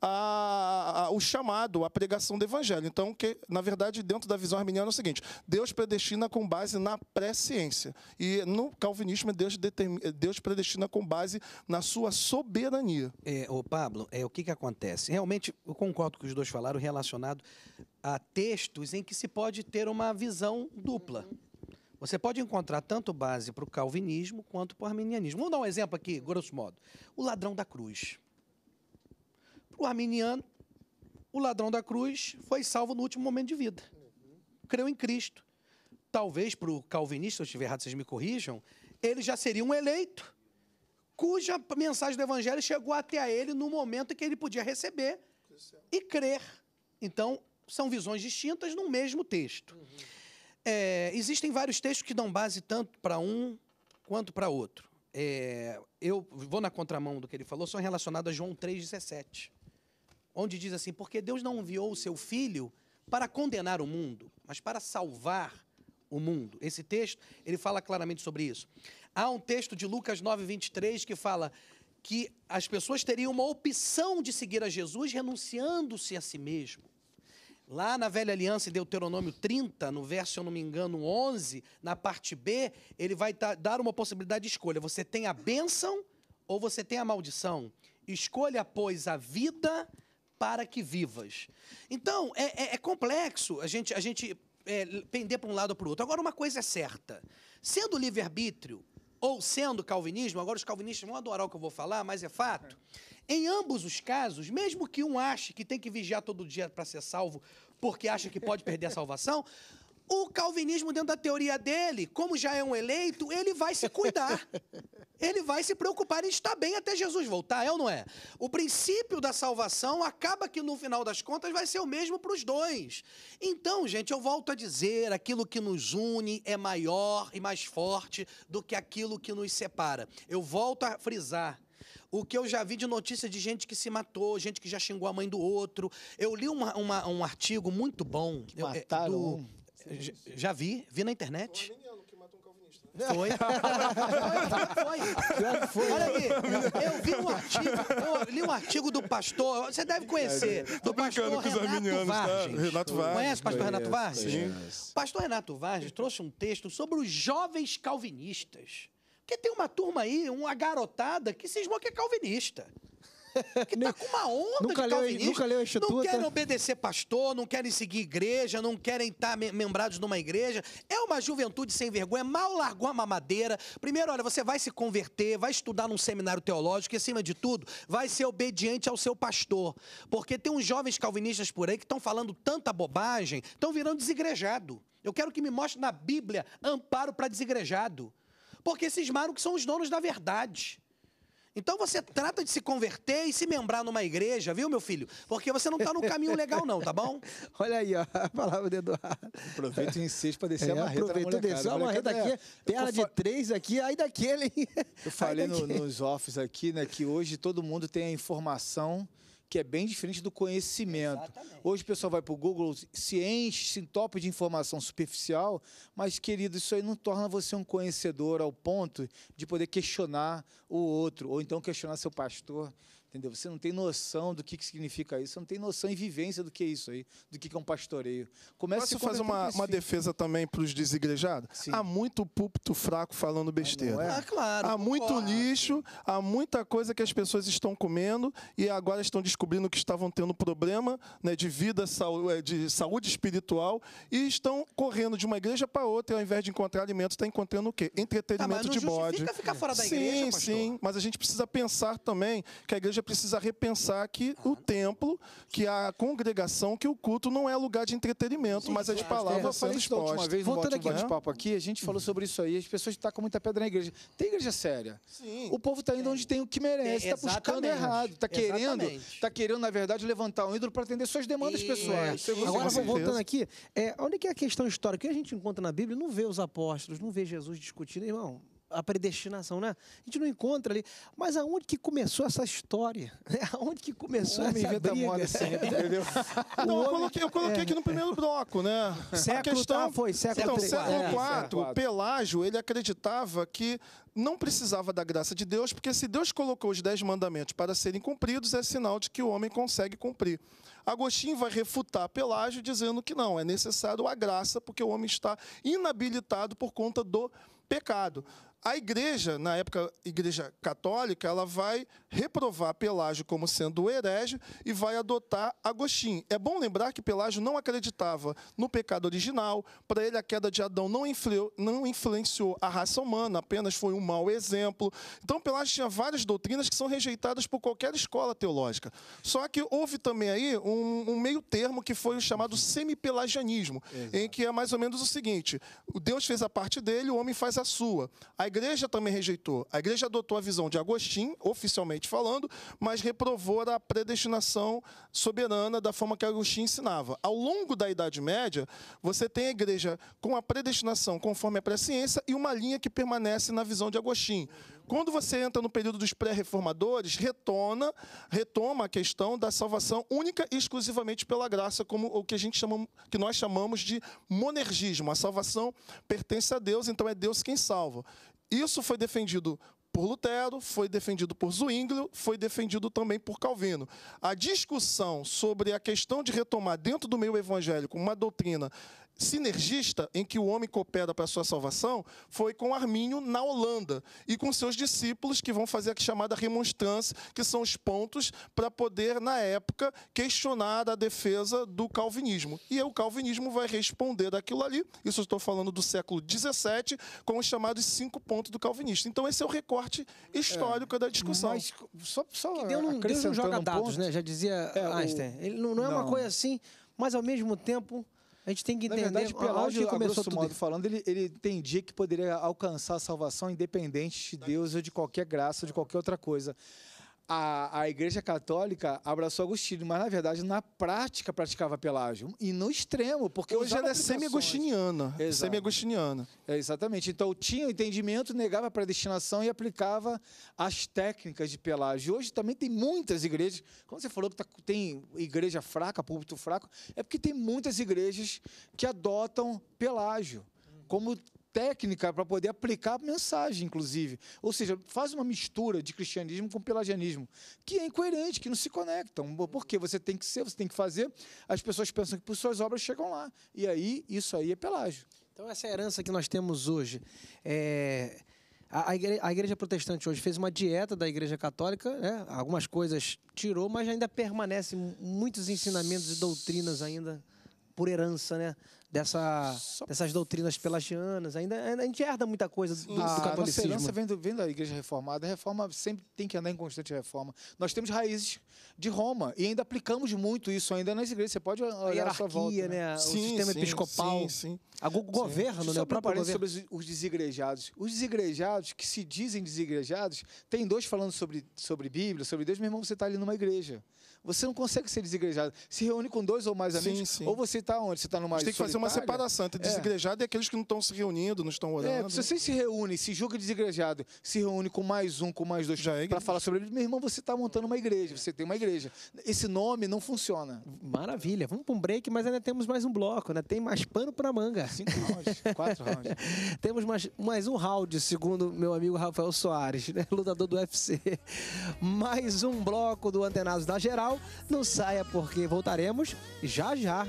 a, a, o chamado, a pregação do evangelho. Então, que na verdade, dentro da visão arminiana é o seguinte: Deus predestina com base na presciência. E no calvinismo, Deus, determina, Deus predestina com base na sua soberania. É, ô Pablo, é, o que, que acontece? Realmente, eu concordo com os dois falaram relacionado a textos em que se pode ter uma visão dupla. Você pode encontrar tanto base para o calvinismo quanto para o arminianismo. Vamos dar um exemplo aqui, grosso modo. O ladrão da cruz. O arminiano, o ladrão da cruz, foi salvo no último momento de vida. Creu em Cristo. Talvez para o calvinista, se eu estiver errado, vocês me corrijam, ele já seria um eleito, cuja mensagem do evangelho chegou até ele no momento em que ele podia receber e crer. Então, são visões distintas no mesmo texto. Uhum. É, existem vários textos que dão base tanto para um quanto para outro. É, eu vou na contramão do que ele falou, são relacionados a João 3,17 onde diz assim: Porque Deus não enviou o seu filho para condenar o mundo, mas para salvar o mundo. Esse texto, ele fala claramente sobre isso. Há um texto de Lucas 9, 23 que fala que as pessoas teriam uma opção de seguir a Jesus renunciando-se a si mesmo. Lá na Velha Aliança, em Deuteronômio 30, no verso, se eu não me engano, 11, na parte B, ele vai dar uma possibilidade de escolha. Você tem a bênção ou você tem a maldição? Escolha, pois, a vida para que vivas. Então, é, é, é complexo a gente, a gente é, pender para um lado ou para o outro. Agora, uma coisa é certa: sendo livre-arbítrio ou sendo calvinismo, agora os calvinistas vão adorar o que eu vou falar, mas é fato. Em ambos os casos, mesmo que um ache que tem que vigiar todo dia para ser salvo porque acha que pode perder a salvação, o calvinismo, dentro da teoria dele, como já é um eleito, ele vai se cuidar. ele vai se preocupar em estar bem até Jesus voltar, é ou não é? O princípio da salvação acaba que, no final das contas, vai ser o mesmo para os dois. Então, gente, eu volto a dizer: aquilo que nos une é maior e mais forte do que aquilo que nos separa. Eu volto a frisar. O que eu já vi de notícia de gente que se matou, gente que já xingou a mãe do outro. Eu li uma, uma um artigo muito bom. Eu, Mataram. É, é, do, Sim, Já vi, vi na internet. É né? Foi. foi, foi, foi. Olha aqui, eu vi um artigo, eu li um artigo do pastor, você deve conhecer, é, é. do pastor Renato tá? Vargas. Tá? Renato Vargas. Conhece o pastor Renato Vargas? Sim. O pastor Renato Vargas trouxe um texto sobre os jovens calvinistas. Porque tem uma turma aí, uma garotada, que cismou que é calvinista que tá com uma onda nunca de calvinismo. Leu, nunca leu Não querem obedecer pastor, não querem seguir igreja, não querem tá estar membrados numa igreja. É uma juventude sem vergonha, mal largou a mamadeira. Primeiro, olha, você vai se converter, vai estudar num seminário teológico e, acima de tudo, vai ser obediente ao seu pastor. Porque tem uns jovens calvinistas por aí que estão falando tanta bobagem, estão virando desigrejado. Eu quero que me mostre na Bíblia amparo para desigrejado. Porque maram que são os donos da verdade. Então você trata de se converter e se membrar numa igreja, viu, meu filho? Porque você não está no caminho legal, não, tá bom? Olha aí, ó, a palavra do Eduardo. Aproveita e insiste para descer é, a marreta. Aproveita, descer a é, marreta aqui, é, perna de três aqui, aí daquele. Eu falei no, nos offs aqui, né, que hoje todo mundo tem a informação que é bem diferente do conhecimento. Exatamente. Hoje o pessoal vai para o Google, se enche, se entope de informação superficial, mas, querido, isso aí não torna você um conhecedor ao ponto de poder questionar o outro, ou então questionar seu pastor, Entendeu? Você não tem noção do que, que significa isso, você não tem noção e vivência do que é isso aí, do que, que é um pastoreio. Começa a fazer uma, uma defesa também para os desigrejados? Sim. Há muito púlpito fraco falando besteira. É? Ah, claro. Há muito lixo, há muita coisa que as pessoas estão comendo e agora estão descobrindo que estavam tendo problema né, de vida, eh, de saúde espiritual e estão correndo de uma igreja para outra e ao invés de encontrar alimento, está encontrando o quê? Ah, Entretenimento tá, mas não de bode. ficar fora da sim, igreja, pastor. Sim, mas a gente precisa pensar também que a igreja igreja precisa repensar que ah. o templo, que a congregação, que o culto não é lugar de entretenimento, mas é de palavra para sendo exposta. vez, Voltando aqui de papo aqui, a gente falou sobre isso aí, as pessoas estão com muita pedra na igreja. Tem igreja séria. Sim. O povo está indo é. onde tem o que merece, está é, buscando errado, está querendo, tá querendo, na verdade, levantar um ídolo para atender suas demandas e... pessoais. É. Agora, voltando aqui, é, onde que é a questão histórica? O que a gente encontra na Bíblia não vê os apóstolos, não vê Jesus discutindo, irmão a predestinação, né? A gente não encontra ali. Mas aonde que começou essa história? É aonde que começou essa briga? Mole assim, entendeu? É. não, eu coloquei, eu é. coloquei é. aqui no primeiro bloco, né? Século, a tá, questão... Tá, foi, século então, 3. século IV, é, Pelágio, ele acreditava que não precisava da graça de Deus, porque se Deus colocou os dez mandamentos para serem cumpridos, é sinal de que o homem consegue cumprir. Agostinho vai refutar Pelágio dizendo que não, é necessário a graça, porque o homem está inabilitado por conta do pecado. A igreja, na época, a igreja católica, ela vai reprovar Pelágio como sendo herege e vai adotar Agostinho. É bom lembrar que Pelágio não acreditava no pecado original, para ele a queda de Adão não, influiu, não influenciou a raça humana, apenas foi um mau exemplo. Então Pelágio tinha várias doutrinas que são rejeitadas por qualquer escola teológica. Só que houve também aí um, um meio termo que foi o chamado semi-pelagianismo, em que é mais ou menos o seguinte, Deus fez a parte dele, o homem faz a sua. A igreja também rejeitou. A igreja adotou a visão de Agostinho, oficialmente falando, mas reprovou a predestinação soberana da forma que Agostinho ensinava. Ao longo da Idade Média, você tem a igreja com a predestinação conforme a presciência e uma linha que permanece na visão de Agostinho. Quando você entra no período dos pré-reformadores, retoma, retoma a questão da salvação única e exclusivamente pela graça, como o que a gente chama, que nós chamamos de monergismo. A salvação pertence a Deus, então é Deus quem salva. Isso foi defendido por Lutero, foi defendido por Zwinglio, foi defendido também por Calvino. A discussão sobre a questão de retomar dentro do meio evangélico uma doutrina sinergista em que o homem coopera para a sua salvação foi com Armínio na Holanda e com seus discípulos que vão fazer a chamada remonstrância, que são os pontos para poder, na época, questionar a defesa do calvinismo. E o calvinismo vai responder daquilo ali, isso estou falando do século XVII, com os chamados cinco pontos do calvinista. Então esse é o recorte é, histórico é, da discussão. Mas só, só que Deus, não, Deus não joga um dados, ponto, né? Já dizia é, Einstein. O... Ele não, não é não. uma coisa assim, mas ao mesmo tempo... A gente tem que entender Na verdade, Pelágio, começou grosso modo falando, ele, ele entendia que poderia alcançar a salvação independente de Deus ou de qualquer graça, ou de qualquer outra coisa a, a Igreja Católica abraçou Agostinho, mas na verdade na prática praticava Pelágio e no extremo, porque hoje ela é semi-agostiniana, semi-agostiniana. É, exatamente. Então tinha o entendimento, negava a predestinação e aplicava as técnicas de Pelágio. Hoje também tem muitas igrejas, como você falou que tá, tem igreja fraca, púlpito fraco, é porque tem muitas igrejas que adotam Pelágio como técnica para poder aplicar a mensagem, inclusive. Ou seja, faz uma mistura de cristianismo com pelagianismo, que é incoerente, que não se conectam. Porque você tem que ser, você tem que fazer, as pessoas pensam que por suas obras chegam lá. E aí, isso aí é pelágio. Então, essa é herança que nós temos hoje é... a, igreja, a igreja, protestante hoje fez uma dieta da igreja católica, né? algumas coisas tirou, mas ainda permanecem muitos ensinamentos e doutrinas ainda por herança, né? dessa, Só... dessas doutrinas pelagianas. Ainda, ainda a gente herda muita coisa do, do a catolicismo. A nossa vem, vem da igreja reformada. A reforma sempre tem que andar em constante reforma. Nós temos raízes de Roma e ainda aplicamos muito isso ainda nas igrejas. Você pode olhar a hierarquia, a volta, né? né? Sim, o sistema sim, episcopal. Sim, sim. A, o governo, né? O próprio governo. Sobre os, os desigrejados. Os desigrejados, que se dizem desigrejados, tem dois falando sobre, sobre Bíblia, sobre Deus. Meu irmão, você está ali numa igreja você não consegue ser desigrejado. Se reúne com dois ou mais amigos, sim, sim. ou você está onde? Você está numa. Você tem que fazer uma separação entre é. desigrejado é. e aqueles que não estão se reunindo, não estão é, orando. É, se você se reúne, se julga desigrejado, se reúne com mais um, com mais dois, é para falar sobre ele, meu irmão, você está montando uma igreja, você tem uma igreja. Esse nome não funciona. Maravilha. Vamos para um break, mas ainda temos mais um bloco, né? Tem mais pano para manga. Cinco rounds, quatro rounds. temos mais, mais um round, segundo meu amigo Rafael Soares, né? lutador do UFC. Mais um bloco do Antenados da Geral. Não saia porque voltaremos já já.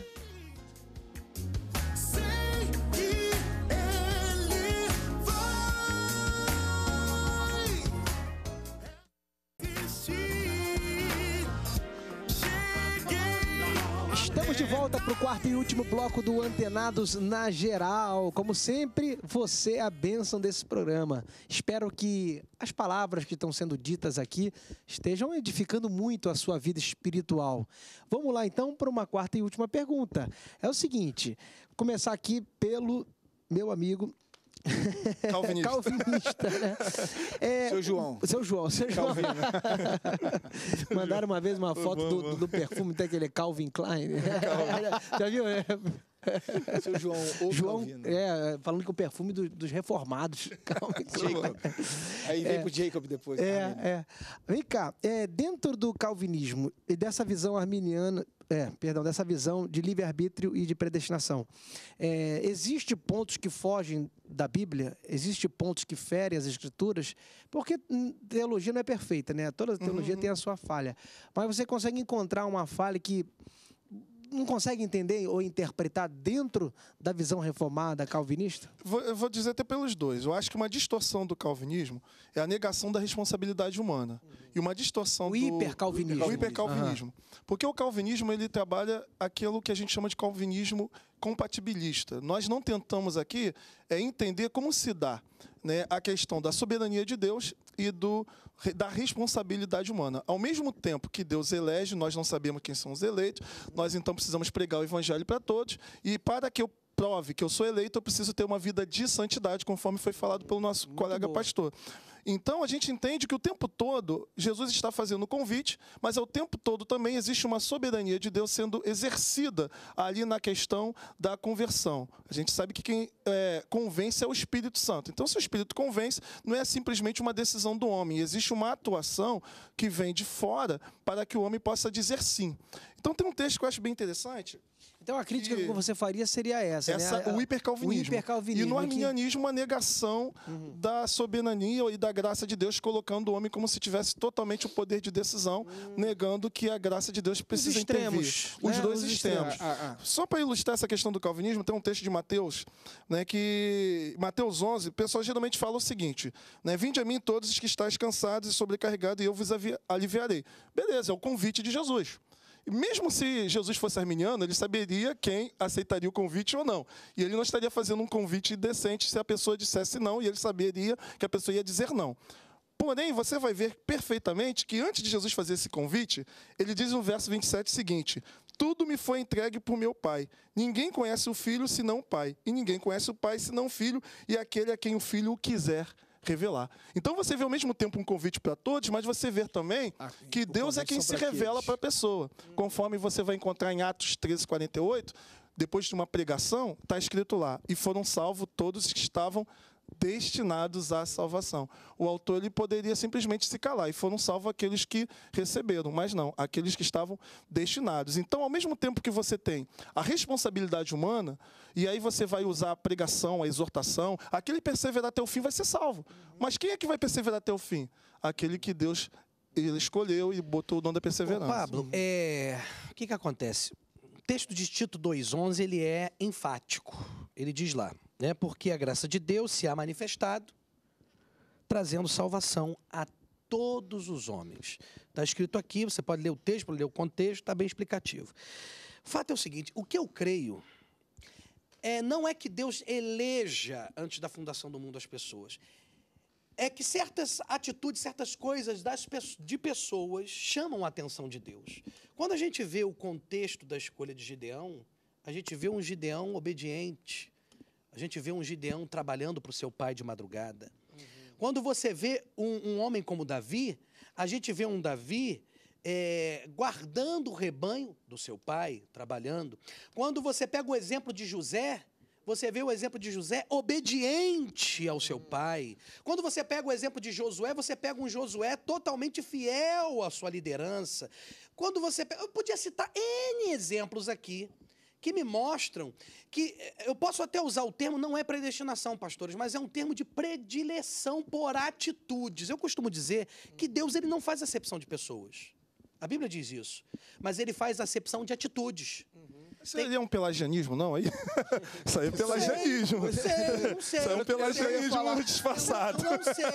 de volta para o quarto e último bloco do Antenados na Geral. Como sempre, você é a bênção desse programa. Espero que as palavras que estão sendo ditas aqui estejam edificando muito a sua vida espiritual. Vamos lá então para uma quarta e última pergunta. É o seguinte: começar aqui pelo meu amigo Calvinista. Calvinista, né? É, seu João. Seu João, seu João. Mandaram uma vez uma foto do, do, do perfume até que ele é Calvin Klein. Calvin. Já viu? É. Seu João, o João é, falando que o perfume do, dos reformados. calma. Aí vem é, pro Jacob depois. É, é. Vem cá, é, dentro do calvinismo e dessa visão arminiana, é, perdão, dessa visão de livre-arbítrio e de predestinação. É, Existem pontos que fogem da Bíblia, existem pontos que ferem as Escrituras, porque hum, teologia não é perfeita, né? Toda teologia uhum. tem a sua falha. Mas você consegue encontrar uma falha que não consegue entender ou interpretar dentro da visão reformada calvinista? Vou, eu vou dizer até pelos dois. Eu acho que uma distorção do calvinismo é a negação da responsabilidade humana. Uhum. E uma distorção o do... hipercalvinismo. O hipercalvinismo. Uhum. Porque o calvinismo, ele trabalha aquilo que a gente chama de calvinismo compatibilista. Nós não tentamos aqui é, entender como se dá né, a questão da soberania de Deus e do, da responsabilidade humana. Ao mesmo tempo que Deus elege, nós não sabemos quem são os eleitos, nós então precisamos pregar o evangelho para todos, e para que eu prove que eu sou eleito, eu preciso ter uma vida de santidade, conforme foi falado pelo nosso Muito colega boa. pastor. Então a gente entende que o tempo todo Jesus está fazendo o convite, mas ao tempo todo também existe uma soberania de Deus sendo exercida ali na questão da conversão. A gente sabe que quem é, convence é o Espírito Santo. Então, se o Espírito convence, não é simplesmente uma decisão do homem, existe uma atuação que vem de fora para que o homem possa dizer sim. Então tem um texto que eu acho bem interessante. Então a crítica que, que você faria seria essa, né? essa né? A, o, hipercalvinismo. o hipercalvinismo. E no arminianismo, que... uma negação uhum. da soberania e da graça de Deus, colocando o homem como se tivesse totalmente o poder de decisão, uhum. negando que a graça de Deus precisa Os extremos, intervir. Né? Os dois Os extremos. extremos. Ah, ah. Só para ilustrar essa questão do calvinismo, tem um texto de Mateus, né, que Mateus 11, o pessoal geralmente fala o seguinte, né, Vinde a mim todos os que estáis cansados e sobrecarregados, e eu vos aliviarei. Beleza, é o convite de Jesus. Mesmo se Jesus fosse arminiano, ele saberia quem aceitaria o convite ou não. E ele não estaria fazendo um convite decente se a pessoa dissesse não, e ele saberia que a pessoa ia dizer não. Porém, você vai ver perfeitamente que antes de Jesus fazer esse convite, ele diz no verso 27 seguinte: Tudo me foi entregue por meu Pai. Ninguém conhece o Filho senão o Pai, e ninguém conhece o Pai senão o Filho, e aquele a quem o Filho o quiser revelar. Então você vê ao mesmo tempo um convite para todos, mas você vê também ah, que Deus é quem se revela para a pessoa. Conforme você vai encontrar em Atos 13, 48, depois de uma pregação, está escrito lá: e foram salvos todos que estavam destinados à salvação. O autor ele poderia simplesmente se calar e foram salvos aqueles que receberam, mas não, aqueles que estavam destinados. Então, ao mesmo tempo que você tem a responsabilidade humana, e aí você vai usar a pregação, a exortação, aquele perseverar até o fim vai ser salvo. Mas quem é que vai perseverar até o fim? Aquele que Deus ele escolheu e botou o dom da perseverança. Ô, Pablo, é... o que, que acontece? O texto de Tito 2,11 ele é enfático. Ele diz lá: né? porque a graça de Deus se há manifestado, trazendo salvação a todos os homens. Está escrito aqui, você pode ler o texto, pode ler o contexto, está bem explicativo. O fato é o seguinte: o que eu creio é, não é que Deus eleja antes da fundação do mundo as pessoas. É que certas atitudes, certas coisas das, de pessoas chamam a atenção de Deus. Quando a gente vê o contexto da escolha de Gideão, a gente vê um Gideão obediente, a gente vê um Gideão trabalhando para o seu pai de madrugada. Uhum. Quando você vê um, um, homem como Davi, a gente vê um Davi é, guardando o rebanho do seu pai, trabalhando. Quando você pega o exemplo de José, você vê o exemplo de José obediente ao seu pai. Quando você pega o exemplo de Josué, você pega um Josué totalmente fiel à sua liderança. Quando você pega, eu podia citar N exemplos aqui que me mostram que eh, eu posso até usar o termo, não é predestinação, pastores, mas é um termo de predileção por atitudes. Eu costumo dizer que Deus ele não faz acepção de pessoas. A Bíblia diz isso. Mas ele faz acepção de atitudes. Uhum. Isso tem... é um pelagianismo, não? Aí? Isso aí é pelagianismo. Não sei, não sei. Isso é um pelagianismo disfarçado. Não, não sei,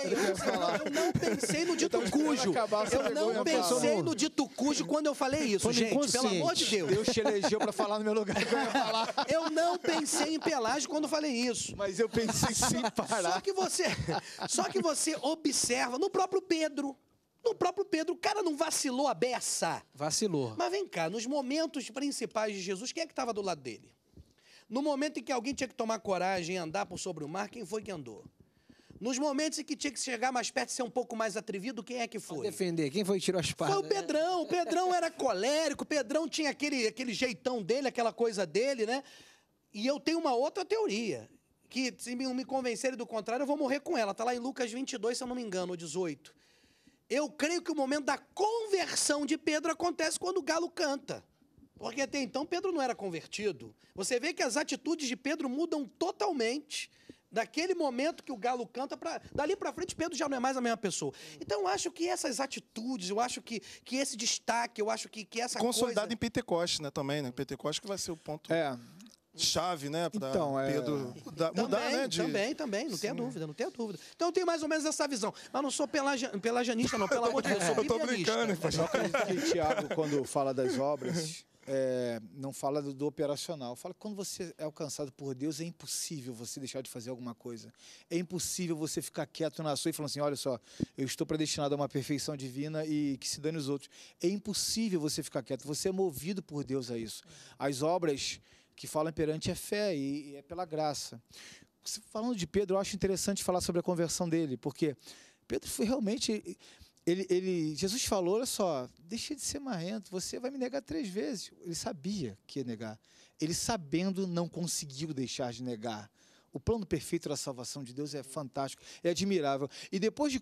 eu não pensei no dito então, cujo. Eu não pensei no dito cujo quando eu falei isso, gente. Pelo amor de Deus. Deus te elegeu pra falar no meu lugar que eu ia falar. Eu não pensei em pelagem quando falei isso. Mas eu pensei sim. parar. Só que você, só que você observa no próprio Pedro. No próprio Pedro, o cara não vacilou a beça. Vacilou. Mas vem cá, nos momentos principais de Jesus, quem é que estava do lado dele? No momento em que alguém tinha que tomar coragem e andar por sobre o mar, quem foi que andou? Nos momentos em que tinha que chegar mais perto e ser um pouco mais atrevido, quem é que foi? Vou defender, quem foi que tirou as espada? Foi o Pedrão. O Pedrão era colérico, o Pedrão tinha aquele, aquele jeitão dele, aquela coisa dele, né? E eu tenho uma outra teoria, que se me, convencerem do contrário, eu vou morrer com ela. Está lá em Lucas 22, se eu não me engano, ou 18 eu creio que o momento da conversão de Pedro acontece quando o galo canta. Porque até então Pedro não era convertido. Você vê que as atitudes de Pedro mudam totalmente daquele momento que o galo canta para dali para frente Pedro já não é mais a mesma pessoa. Então eu acho que essas atitudes, eu acho que, que esse destaque, eu acho que, que essa consolidado coisa... em Pentecoste, né, também, né? Pentecoste que vai ser o ponto É chave, né? Para então, é. Pedro é... mudar, também, mudar, né? De... Também, também, não tenha dúvida, não tenha dúvida. Então eu tenho mais ou menos essa visão. Mas não sou pelagia, pelagianista, não, pelo amor de Deus, eu sou Eu tô brincando, hein, é, que Tiago, quando fala das obras, é, não fala do, do, operacional. Fala que quando você é alcançado por Deus, é impossível você deixar de fazer alguma coisa. É impossível você ficar quieto na sua e falando assim: olha só, eu estou predestinado a uma perfeição divina e que se dane os outros. É impossível você ficar quieto. Você é movido por Deus a isso. As obras que fala perante é fé e, e é pela graça. Falando de Pedro, eu acho interessante falar sobre a conversão dele, porque Pedro foi realmente. Ele, ele, Jesus falou: olha só, deixa de ser marrento, você vai me negar três vezes. Ele sabia que ia negar. Ele, sabendo, não conseguiu deixar de negar o plano perfeito da salvação de Deus é fantástico, é admirável. E depois de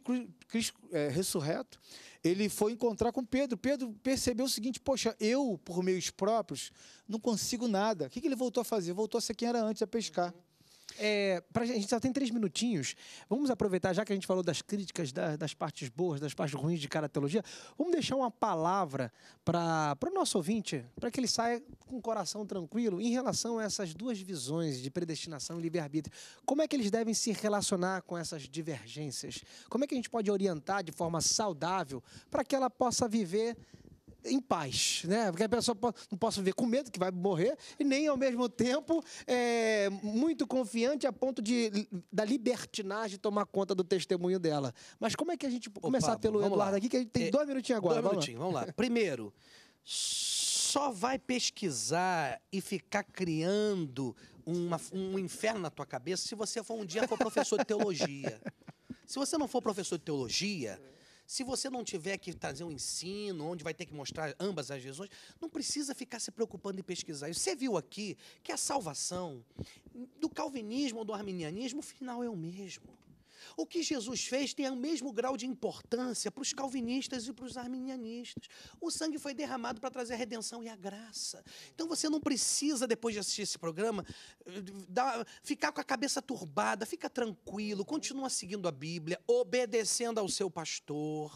Cristo é, ressurreto, ele foi encontrar com Pedro. Pedro percebeu o seguinte: Poxa, eu, por meios próprios, não consigo nada. O que, que ele voltou a fazer? Voltou a ser quem era antes, a pescar. Uhum. É, pra, a gente só tem três minutinhos. Vamos aproveitar, já que a gente falou das críticas, da, das partes boas, das partes ruins de cada teologia, vamos deixar uma palavra para o nosso ouvinte, para que ele saia com o coração tranquilo em relação a essas duas visões de predestinação e livre-arbítrio. Como é que eles devem se relacionar com essas divergências? Como é que a gente pode orientar de forma saudável para que ela possa viver em paz, né? Porque a pessoa não posso ver com medo que vai morrer e nem ao mesmo tempo é, muito confiante a ponto de da libertinagem tomar conta do testemunho dela. Mas como é que a gente Ô, começar Pablo, pelo Eduardo lá. aqui que a gente tem é, dois minutinhos agora? Dois minutinhos, vamos lá. Primeiro, só vai pesquisar e ficar criando uma, um inferno na tua cabeça se você for um dia for professor de teologia. Se você não for professor de teologia, se você não tiver que trazer um ensino, onde vai ter que mostrar ambas as visões, não precisa ficar se preocupando em pesquisar. você viu aqui que a salvação do calvinismo ou do arminianismo, o final é o mesmo. O que Jesus fez tem o mesmo grau de importância para os calvinistas e para os arminianistas. O sangue foi derramado para trazer a redenção e a graça. Então você não precisa, depois de assistir esse programa, ficar com a cabeça turbada, fica tranquilo, continua seguindo a Bíblia, obedecendo ao seu pastor,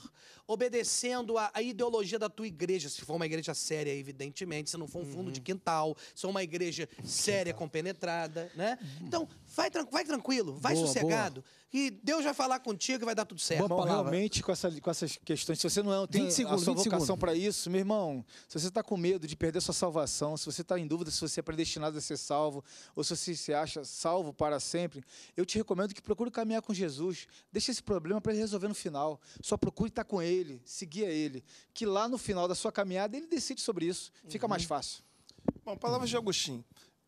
obedecendo a, a, ideologia da tua igreja, se for uma igreja séria, evidentemente, se não for um fundo uhum. de quintal, se for uma igreja séria, compenetrada, né? Uhum. Então, vai, tran vai tranquilo, vai boa, sossegado, boa. e Deus vai falar contigo e vai dar tudo certo. Bom, realmente, com, essa, com essas questões, se você não é, tem segundos, a sua vocação para isso, meu irmão, se você está com medo de perder sua salvação, se você está em dúvida se você é predestinado a ser salvo, ou se você se acha salvo para sempre, eu te recomendo que procure caminhar com Jesus, deixe esse problema para ele resolver no final, só procure estar tá com ele, ele, seguir a ele, que lá no final da sua caminhada ele decide sobre isso, fica uhum. mais fácil. Bom, palavras de Agostinho.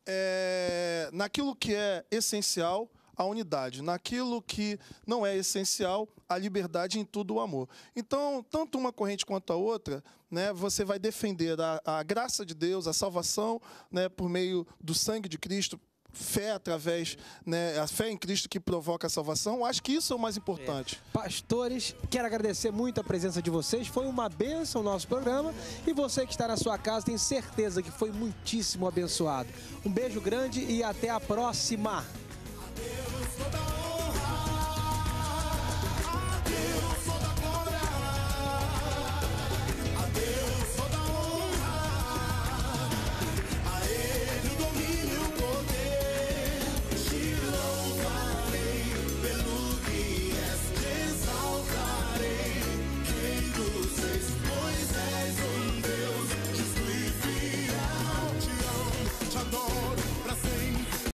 É, naquilo que é essencial, a unidade, naquilo que não é essencial, a liberdade em tudo o amor. Então, tanto uma corrente quanto a outra, né, você vai defender a, a graça de Deus, a salvação, né, por meio do sangue de Cristo, fé através, né, a fé em Cristo que provoca a salvação, acho que isso é o mais importante. É. Pastores, quero agradecer muito a presença de vocês, foi uma benção o nosso programa e você que está na sua casa tem certeza que foi muitíssimo abençoado. Um beijo grande e até a próxima.